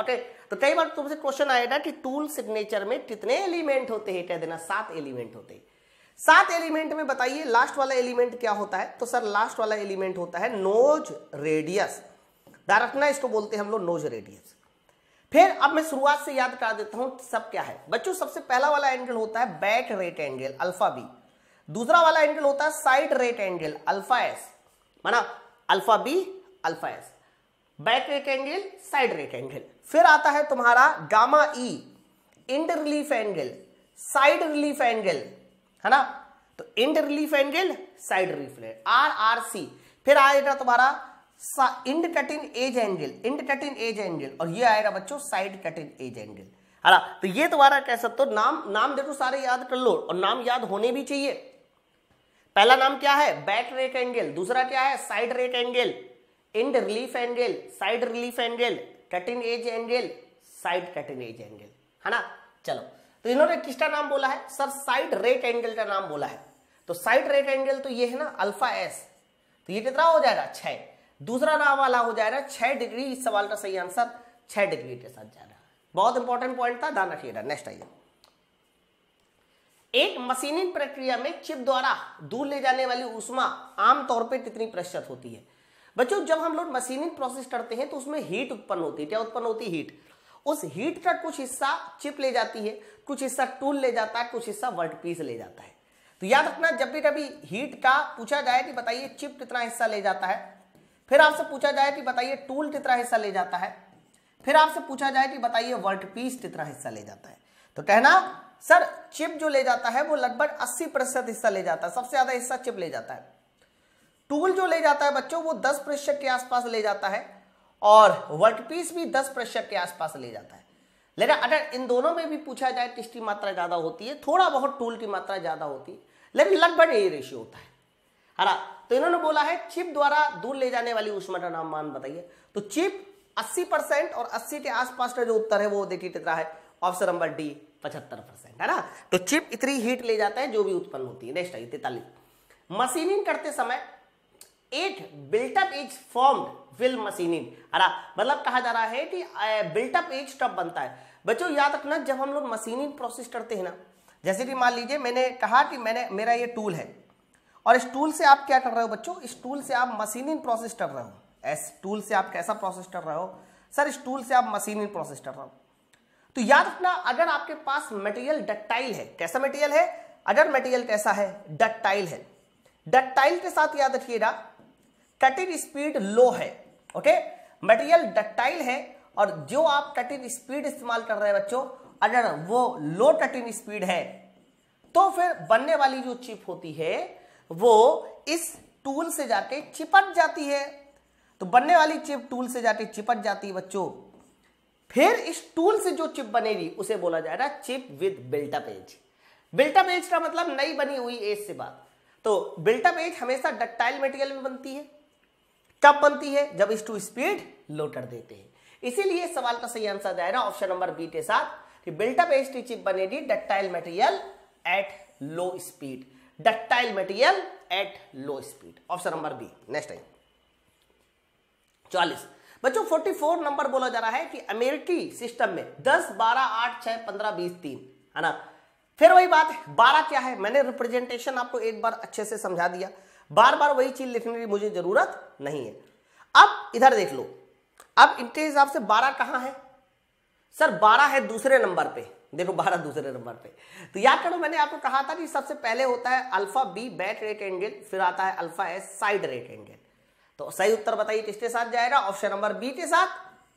Speaker 1: ओके तो कई बार तुमसे क्वेश्चन आएगा कि टूल सिग्नेचर में कितने एलिमेंट होते हैं कह देना सात एलिमेंट होते हैं सात एलिमेंट में बताइए लास्ट वाला एलिमेंट क्या होता है तो सर लास्ट वाला एलिमेंट होता है नोज रेडियस डायरेक्टना इसको बोलते हैं हम लोग नोज रेडियस फिर अब मैं शुरुआत से याद करा देता हूं सब क्या है बच्चों सबसे पहला वाला एंगल होता है back rake angle alpha B दूसरा वाला एंगल होता है side rake angle alpha S माना alpha B alpha S back rake angle side rake angle फिर आता है तुम्हारा gamma E end relief angle side relief angle है ना तो end relief angle side relief R R C फिर आएगा तुम्हारा end cutting edge angle end cutting edge angle और ये आएगा बच्चों side cutting edge angle है ना तो ये तुम्हारा कह सकते हो नाम नाम देखो सारे याद कर लो और नाम याद होने भी चाहिए पहला नाम क्या है बैट रेट एंगल दूसरा क्या है side rake angle end relief angle side relief angle cutting edge angle side cutting edge angle है ना चलो तो इन्होंने किसका नाम बोला है सर साइड रेट एंगल का नाम बोला है तो साइड रेट एंगल तो ये है ना अल्फा एस तो ये कितना हो जाएगा छह दूसरा नाम वाला हो जाएगा छह डिग्री इस सवाल का सही आंसर छह डिग्री के साथ जाना बहुत इंपॉर्टेंट पॉइंट था ध्यान रखिएगा नेक्स्ट आइए एक मशीनिंग प्रक्रिया में चिप द्वारा दूर ले जाने वाली उष्मा आमतौर पर कितनी प्रतिशत होती है बच्चों जब हम लोग मशीनिंग प्रोसेस करते हैं तो उसमें हीट उत्पन्न होती है क्या उत्पन्न होती है हीट उस हीट का कुछ हिस्सा चिप ले जाती है कुछ हिस्सा टूल ले जाता है कुछ हिस्सा वर्ड पीस ले जाता है तो याद रखना जब भी कभी हीट का पूछा जाए कि बताइए चिप कितना हिस्सा ले जाता है फिर आपसे पूछा जाए कि बताइए टूल कितना हिस्सा ले जाता है फिर आपसे पूछा जाए कि बताइए वर्ड पीस कितना हिस्सा ले जाता है तो कहना सर चिप जो ले जाता है वो लगभग अस्सी प्रतिशत हिस्सा ले जाता है सबसे ज्यादा हिस्सा चिप ले जाता है टूल जो ले जाता है बच्चों वो 10 प्रतिशत के आसपास ले जाता है और वर्कपीस भी 10 प्रतिशत के आसपास ले जाता है लेकिन अगर इन दोनों में भी पूछा जाए किस की मात्रा ज़्यादा होती है थोड़ा बहुत टूल की मात्रा ज़्यादा होती है लेकिन लगभग यही रेशियो होता है हरा तो इन्होंने बोला है चिप द्वारा दूर ले जाने वाली उष्मा का नाम मान बताइए तो चिप 80 परसेंट और 80 के आसपास का जो उत्तर है वो देखिए कितना है ऑप्शन नंबर डी पचहत्तर परसेंट है ना तो चिप इतनी हीट ले जाता है जो भी उत्पन्न होती है नेक्स्ट आइए तैतालीस मशीनिंग करते समय at built up is formed while machining अरा मतलब कहा जा रहा है कि बिल्टअप एज टब बनता है बच्चों याद रखना जब हम लोग मशीनिंग प्रोसेस करते हैं ना जैसे कि मान लीजिए मैंने कहा कि मैंने मेरा ये टूल है और इस टूल से आप क्या कर रहे हो बच्चों इस टूल से आप मशीनिंग प्रोसेस कर रहे हो इस टूल से आप कैसा प्रोसेस कर रहे हो सर इस टूल से आप मशीनिंग प्रोसेस कर रहे हो तो याद रखना अगर आपके पास मटेरियल डक्टाइल है कैसा मटेरियल है अगर मटेरियल कैसा है डक्टाइल है डक्टाइल के साथ याद रखिएगा कटिंग स्पीड लो है ओके मटेरियल डक्टाइल है और जो आप कटिंग स्पीड इस्तेमाल कर रहे हैं बच्चों अगर वो लो कटिंग स्पीड है तो फिर बनने वाली जो चिप होती है वो इस टूल से जाके चिपट जाती है तो बनने वाली चिप टूल से जाके चिपट जाती है बच्चों फिर इस टूल से जो चिप बनेगी उसे बोला जाएगा chip with built up edge built up edge का मतलब नई बनी हुई एज से बात तो बिल्टअप एज हमेशा डक्टाइल मटेरियल में बनती है तब बनती है जब इस टू स्पीड लोटर देते हैं इसीलिए सवाल का सही आंसर जाएगा ऑप्शन नंबर बी के साथ कि बिल्टअप एच टी चिप बनेगी ductile material at low speed ductile material at low speed option number B next time चालीस बच्चों 44 नंबर बोला जा रहा है कि अमेरिकी सिस्टम में 10 12 8 6 15 20 3 है ना फिर वही बात है 12 क्या है मैंने रिप्रेजेंटेशन आपको एक बार अच्छे से समझा दिया बार बार वही चीज लिखने की मुझे जरूरत नहीं है अब इधर देख लो अब इनके हिसाब से बारह कहां है सर बारह है दूसरे नंबर पे देखो बारह दूसरे नंबर पे तो याद करो मैंने आपको कहा था कि सबसे पहले होता है alpha B back rake angle फिर आता है alpha S side rake angle तो सही उत्तर बताइए किसके साथ जाएगा ऑप्शन नंबर बी के साथ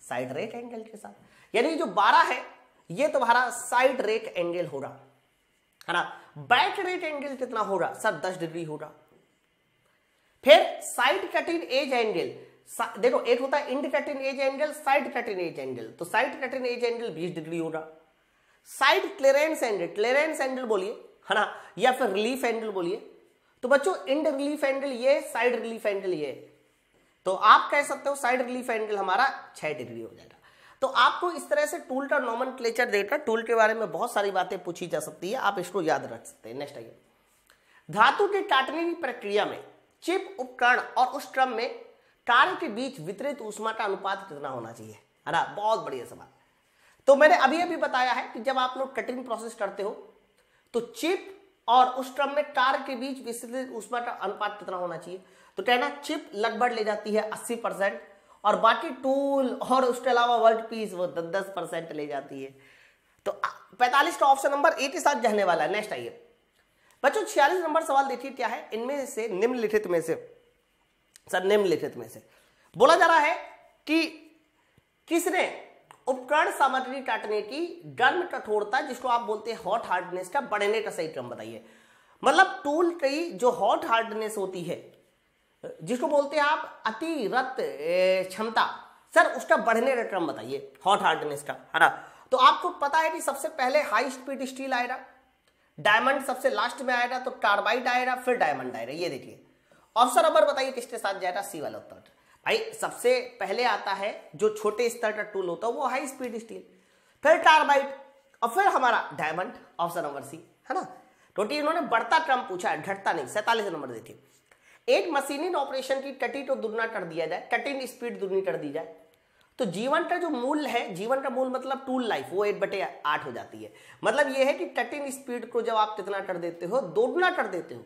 Speaker 1: साइड रेट एंगल के साथ यानी जो बारह है ये तुम्हारा साइड रेट एंगल होगा है ना बैट रेट एंगल कितना होगा सर दस डिग्री होगा फिर साइड कटिन एज एंगल देखो एक होता है end cutting edge angle side cutting edge angle तो side cutting edge angle 20 degree होगा side clearance angle clearance angle बोलिए है ना या फिर रिलीफ एंगल बोलिए तो बच्चों इंड रिलीफ एंगल ये साइड रिलीफ एंगल ये तो आप कह सकते हो साइड रिलीफ एंगल हमारा छह डिग्री हो जाएगा तो आपको इस तरह से टूल का नॉमन क्लेचर देकर टूल के बारे में बहुत सारी बातें पूछी जा सकती है आप इसको याद रख सकते हैं नेक्स्ट आइए धातु के काटने की प्रक्रिया में चिप उपकरण और उस क्रम में कार्य के बीच वितरित ऊष्मा का अनुपात कितना होना चाहिए है ना बहुत बढ़िया सवाल तो मैंने अभी अभी बताया है कि जब आप लोग कटिंग प्रोसेस करते हो तो चिप और उस क्रम में कार के बीच विस्तृत ऊष्मा का अनुपात कितना होना चाहिए तो कहना चिप लगभग ले जाती है अस्सी परसेंट और बाकी टूल और उसके अलावा वर्ल्ड पीस वो दस दस परसेंट ले जाती है तो पैंतालीस का ऑप्शन नंबर ए के साथ जहने वाला है नेक्स्ट आइए बच्चों छियालीस नंबर सवाल देखिए क्या है इनमें से निम्नलिखित में से सर निम्नलिखित में से बोला जा रहा है कि किसने उपकरण सामग्री काटने की गर्म कठोरता जिसको आप बोलते हैं हॉट हार्डनेस का बढ़ने का सही क्रम बताइए मतलब टूल की जो हॉट हार्डनेस होती है जिसको बोलते हैं आप अतिरत क्षमता सर उसका बढ़ने का क्रम बताइए हॉट हार्डनेस का है ना तो आपको पता है कि सबसे पहले हाई स्पीड स्टील आएगा डायमंड सबसे लास्ट में आएगा तो कार्बाइड आएगा फिर डायमंड आएगा ये देखिए ऑप्शन नंबर बताइए किसके साथ जाएगा सी वाला उत्तर भाई सबसे पहले आता है जो छोटे स्तर का टूल होता है वो हाई स्पीड स्टील फिर कार्बाइड और फिर हमारा डायमंड ऑप्शन नंबर सी है ना टोटली इन्होंने बढ़ता क्रम पूछा है घटता नहीं सैतालीस नंबर देखिए एक मशीनिंग ऑपरेशन की टटी तो दुगना कर दिया जाए कटिंग स्पीड दुगनी कर दी जाए तो जीवन का जो मूल है जीवन का मूल मतलब टूल लाइफ वो एट बटे आठ हो जाती है मतलब ये है कि टटिन स्पीड को जब आप कितना कर देते हो दोगुना कर देते हो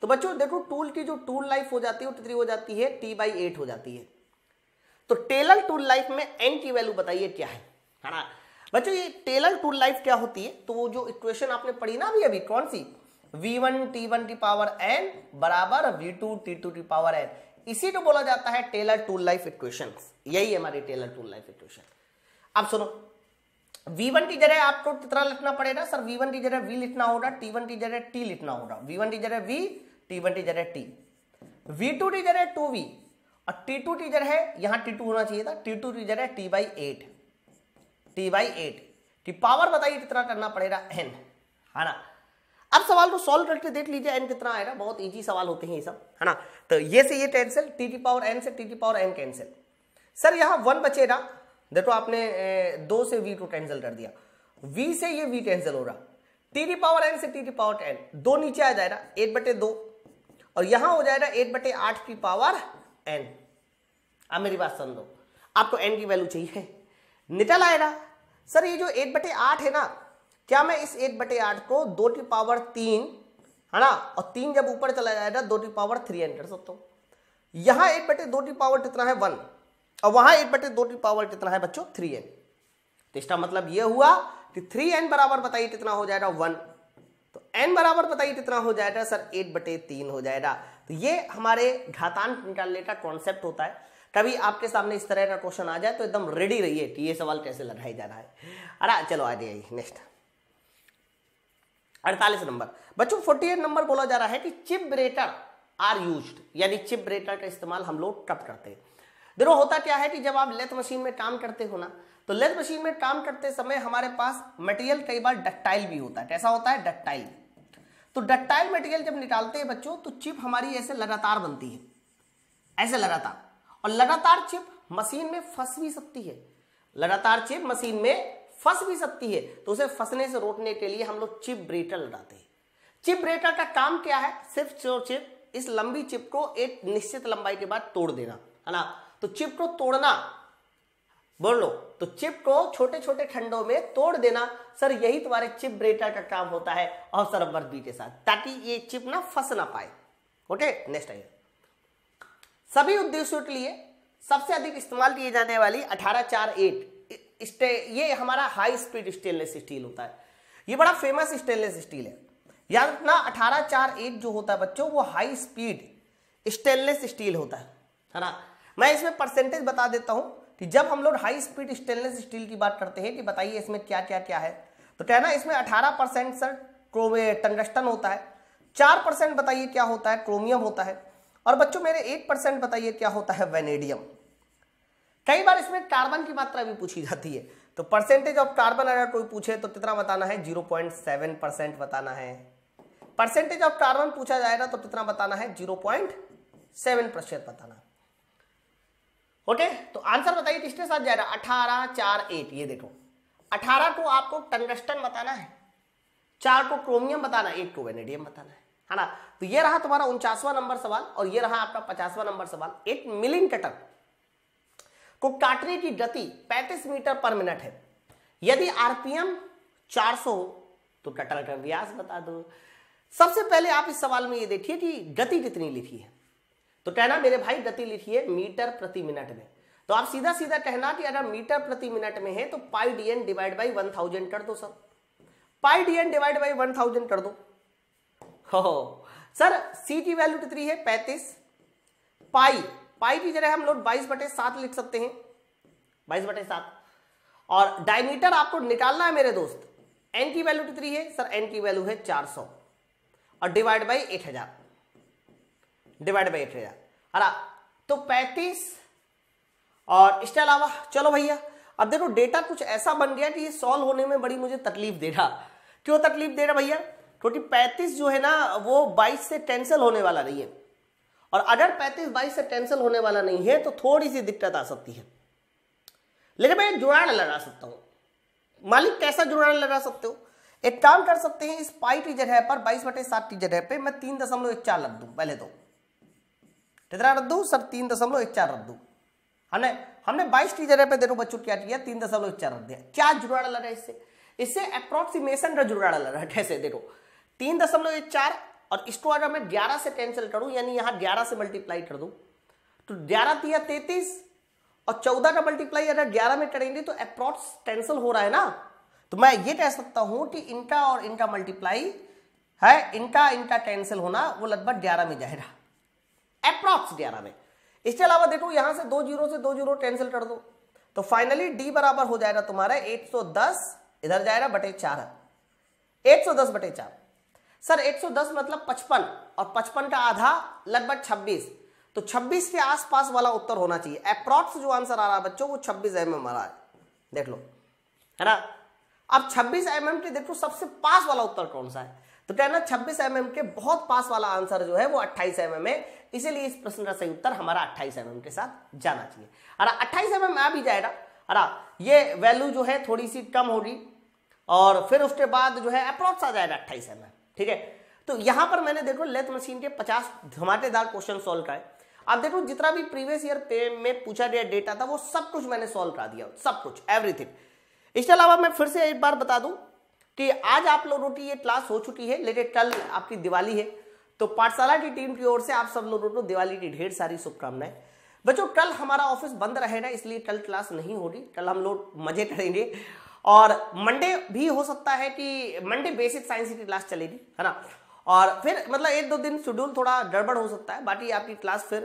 Speaker 1: तो बच्चों देखो टूल की जो टूल लाइफ हो जाती है वो कितनी हो जाती है टी बाई एट हो जाती है तो टेलर टूल लाइफ में एन की वैल्यू बताइए क्या है है ना बच्चों ये टेलर टूल लाइफ क्या होती है तो वो जो इक्वेशन आपने पढ़ी ना अभी अभी कौन सी V one T one T power N बराबर V two T two T power N इसी को बोला जाता है टेलर टूल लाइफ इक्वेशन यही हमारी टेलर टूल लाइफ इक्वेशन अब सुनो V1 की जगह आपको कितना लिखना पड़ेगा सर V1 की जगह V लिखना होगा T1 की जगह T लिखना होगा V1 की जगह V T1 की जगह T V2 की जगह 2V और T2 की जगह यहां T2 होना चाहिए था T2 की जगह T by eight T by eight की पावर बताइए कितना करना पड़ेगा N है ना अब सवाल को तो सॉल्व करके देख लीजिए एन कितना आएगा बहुत इजी सवाल होते हैं ये सब है ना तो ये से ये cancel T T power N से T T power N cancel sir यहाँ वन बचेगा देखो आपने दो से वी को कैंसिल कर दिया वी से ये वी कैंसिल हो रहा टी टी पावर एन से टी टी पावर एन दो नीचे आ जाएगा एट बटे दो और यहाँ हो जाएगा एट बटे आठ की पावर एन अब मेरी बात सुन दो आपको एन की वैल्यू चाहिए निकल आएगा सर ये जो एट बटे आठ है ना क्या मैं इस एक बटे आठ को दो टी पावर तीन है ना और तीन जब ऊपर चला जाएगा दो टी पावर थ्री हंड्रेड सकता हूँ यहाँ एक बटे दो टी पावर कितना है वन और वहाँ एक बटे दो टी पावर कितना है बच्चों थ्री एन तो इसका मतलब ये हुआ कि थ्री एन बराबर बताइए कितना हो जाएगा वन तो एन बराबर बताइए कितना हो जाएगा सर एट बटे तीन हो जाएगा तो ये हमारे घातान निकालने का कॉन्सेप्ट होता है कभी आपके सामने इस तरह का क्वेश्चन आ जाए तो एकदम रेडी रहिए कि ये सवाल कैसे लगाया जा रहा है अरे चलो आ जाइए नेक्स्ट अड़तालीस नंबर बच्चों फोर्टी नंबर बोला जा रहा है कि चिप ब्रेटर आर यूज यानी चिप ब्रेटर का इस्तेमाल हम लोग कब करते हैं देखो होता क्या है कि जब आप लेथ मशीन में काम करते हो ना तो लेथ मशीन में काम करते समय हमारे पास मटेरियल कई बार डक्टाइल भी होता है कैसा होता है डक्टाइल तो डक्टाइल मटेरियल जब निकालते हैं बच्चों तो चिप हमारी ऐसे लगातार बनती है ऐसे लगातार और लगातार चिप मशीन में फंस भी सकती है लगातार चिप मशीन में फंस भी सकती है तो उसे फंसने से रोकने के लिए हम लोग चिप ब्रेटर लगाते हैं चिप ब्रेटर का काम क्या है सिर्फ चोर चिप इस लंबी चिप को एक निश्चित लंबाई के बाद तोड़ देना है ना तो चिप को तोड़ना बोल लो तो चिप को छोटे छोटे खंडों में तोड़ देना सर यही तुम्हारे चिप ब्रेटर का काम होता है अवसर सरबर बी के साथ ताकि ये चिप ना फंस ना पाए ओके नेक्स्ट आइए सभी उद्देश्यों के लिए सबसे अधिक इस्तेमाल किए जाने वाली अठारह चार एट स्टे ये हमारा हाई स्पीड स्टेनलेस स्टील होता है ये बड़ा फेमस स्टेनलेस स्टील है याद रखना अठारह चार एक जो होता है बच्चों वो हाई स्पीड स्टेनलेस स्टील होता है है ना मैं इसमें परसेंटेज बता देता हूं कि जब हम लोग हाई स्पीड स्टेनलेस स्टील की बात करते हैं कि बताइए इसमें क्या क्या क्या है तो कहना इसमें अठारह परसेंट सर टंगस्टन होता है चार परसेंट बताइए क्या होता है क्रोमियम होता है और बच्चों मेरे एक परसेंट बताइए क्या होता है वेनेडियम कई बार इसमें कार्बन की मात्रा भी पूछी जाती है तो परसेंटेज ऑफ कार्बन अगर कोई पूछे तो कितना बताना है जीरो पॉइंट सेवन परसेंट बताना है परसेंटेज ऑफ कार्बन पूछा जाएगा तो कितना बताना है जीरो पॉइंट सेवन परसेंट बताना ओके तो आंसर बताइए किसके साथ जाएगा अठारह चार एट ये देखो अठारह को आपको टंगस्टन बताना है चार को क्रोमियम बताना है एक को वेनेडियम बताना है है ना तो ये रहा तुम्हारा उनचासवा नंबर सवाल और ये रहा आपका पचासवा नंबर सवाल एक मिलिंग कटर काटने की गति 35 मीटर पर मिनट है यदि आरपीएम 400 तो कटर का व्यास बता दो सबसे पहले आप इस सवाल में ये देखिए कि गति कितनी लिखी है तो कहना मेरे भाई गति लिखी है मीटर प्रति मिनट में तो आप सीधा सीधा कहना कि अगर मीटर प्रति मिनट में है तो pi D N divide by one thousand कर दो sir pi D N divide by one thousand कर दो हो सर सी की वैल्यू कितनी है पैंतीस पाई पाई की जगह हम लोग बाईस बटे सात लिख सकते हैं बाईस बटे सात और डायमीटर आपको निकालना है मेरे दोस्त एन की वैल्यू कितनी है सर एन की वैल्यू है चार सौ और डिवाइड बाई एट हजार डिवाइड बाई एट हजार है तो पैंतीस और इसके अलावा चलो भैया अब देखो डेटा कुछ ऐसा बन गया कि ये सॉल्व होने में बड़ी मुझे तकलीफ दे रहा क्यों तकलीफ दे रहा भैया क्योंकि पैंतीस जो है ना वो बाईस से कैंसिल होने वाला नहीं है और अगर पैंतीस बाईस से कैंसिल होने वाला नहीं है तो थोड़ी सी दिक्कत आ सकती है लेकिन मैं जुड़ाड़ लगा सकता हूं मालिक कैसा जुड़ाड़ लगा सकते हो एक काम कर सकते हैं इस पाई की जगह पर बाईस बटे सात की जगह पे मैं तीन दशमलव एक चार रख दू पहले तो कितना रख दू सर तीन दशमलव एक चार रख दू हमने हमने बाईस की जगह पे देखो बच्चों क्या किया तीन दशमलव एक चार रख दिया क्या जुड़ाड़ लगा इससे इससे अप्रोक्सीमेशन का जुड़ाड़ लगा कैसे देखो तीन दशमलव एक चार और इसको अगर मैं ग्यारह से कैंसिल करूं यानी यहां ग्यारह से मल्टीप्लाई कर दूं तो ग्यारह तिया तैतीस और चौदह का मल्टीप्लाई अगर ग्यारह में करेंगे तो अप्रोक्स कैंसिल हो रहा है ना तो मैं ये कह सकता हूं कि इनका और इनका मल्टीप्लाई है इनका इनका कैंसिल होना वो लगभग ग्यारह में जाएगा अप्रोक्स ग्यारह में इसके अलावा देखो यहां से दो जीरो से दो जीरो कैंसिल कर दो तो फाइनली डी बराबर हो जाएगा तुम्हारा 110 इधर जाएगा बटे चार 110 बटे चार सर 110 मतलब 55 और 55 का आधा लगभग 26 तो 26 के आसपास वाला उत्तर होना चाहिए अप्रॉक्स जो आंसर आ रहा है बच्चों वो 26 एम एम रहा है देख लो है ना अब 26 एम एम के देखो सबसे पास वाला उत्तर कौन सा है तो कहना 26 एम एम के बहुत पास वाला आंसर जो है वो 28 एम एम है इसीलिए इस प्रश्न का सही उत्तर हमारा अट्ठाईस एम के साथ जाना चाहिए अरे अट्ठाईस एम एम आ भी जाएगा अरे ये वैल्यू जो है थोड़ी सी कम होगी और फिर उसके बाद जो है अप्रॉक्स आ जाएगा अट्ठाईस एम ठीक है तो यहां पर मैंने देखो लेथ मशीन के पचास धमाटेदार क्वेश्चन सोल्व कराए आप देखो जितना भी प्रीवियस ईयर में पूछा गया डेटा था वो सब कुछ मैंने सोल्व करा दिया सब कुछ एवरीथिंग इसके अलावा मैं फिर से एक बार बता दूं कि आज आप लोगों की ये क्लास हो चुकी है लेकिन कल आपकी दिवाली है तो पाठशाला की टीम की ओर से आप सब लोगों को दिवाली की ढेर सारी शुभकामनाएं बच्चों कल हमारा ऑफिस बंद रहेगा इसलिए कल क्लास नहीं होगी कल हम लोग मजे करेंगे और मंडे भी हो सकता है कि मंडे बेसिक साइंस की क्लास चलेगी है ना और फिर मतलब एक दो दिन शेड्यूल थोड़ा गड़बड़ हो सकता है बाकी आपकी क्लास फिर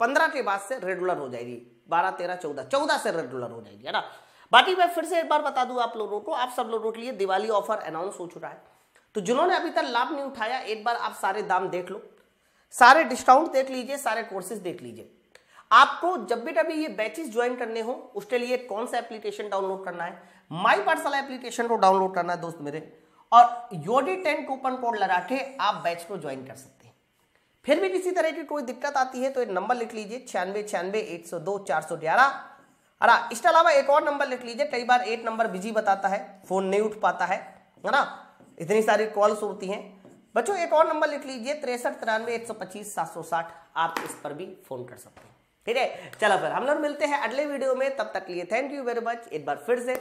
Speaker 1: पंद्रह के बाद से रेगुलर हो जाएगी बारह तेरह चौदह चौदह से रेगुलर हो जाएगी है ना बाकी मैं फिर से एक बार बता दूं आप लोगों को आप सब लोगों के लिए दिवाली ऑफर अनाउंस हो चुका है तो जिन्होंने अभी तक लाभ नहीं उठाया एक बार आप सारे दाम देख लो सारे डिस्काउंट देख लीजिए सारे कोर्सेज देख लीजिए आपको जब भी कभी ये बैचेस ज्वाइन करने हो उसके लिए कौन सा एप्लीकेशन डाउनलोड करना है माई पार्सल एप्लीकेशन को डाउनलोड करना है दोस्त मेरे और योडी टेन कूपन कोड लगा के आप बैच को ज्वाइन कर सकते हैं फिर भी किसी तरह की कोई दिक्कत आती है तो एक नंबर लिख लीजिए छियानवे छियानवे एक सौ दो चार सौ ग्यारह है इसके अलावा एक और नंबर लिख लीजिए कई बार एक नंबर बिजी बताता है फोन नहीं उठ पाता है है ना इतनी सारी कॉल्स होती हैं बच्चों एक और नंबर लिख लीजिए तिरसठ तिरानवे एक सौ पच्चीस सात सौ साठ आप इस पर भी फोन कर सकते हैं ठीक है चलो फिर हम लोग मिलते हैं अगले वीडियो में तब तक लिए थैंक यू वेरी मच एक बार फिर से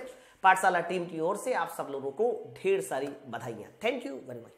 Speaker 1: पाठशाला टीम की ओर से आप सब लोगों को ढेर सारी बधाइयाँ थैंक यू वेरी मच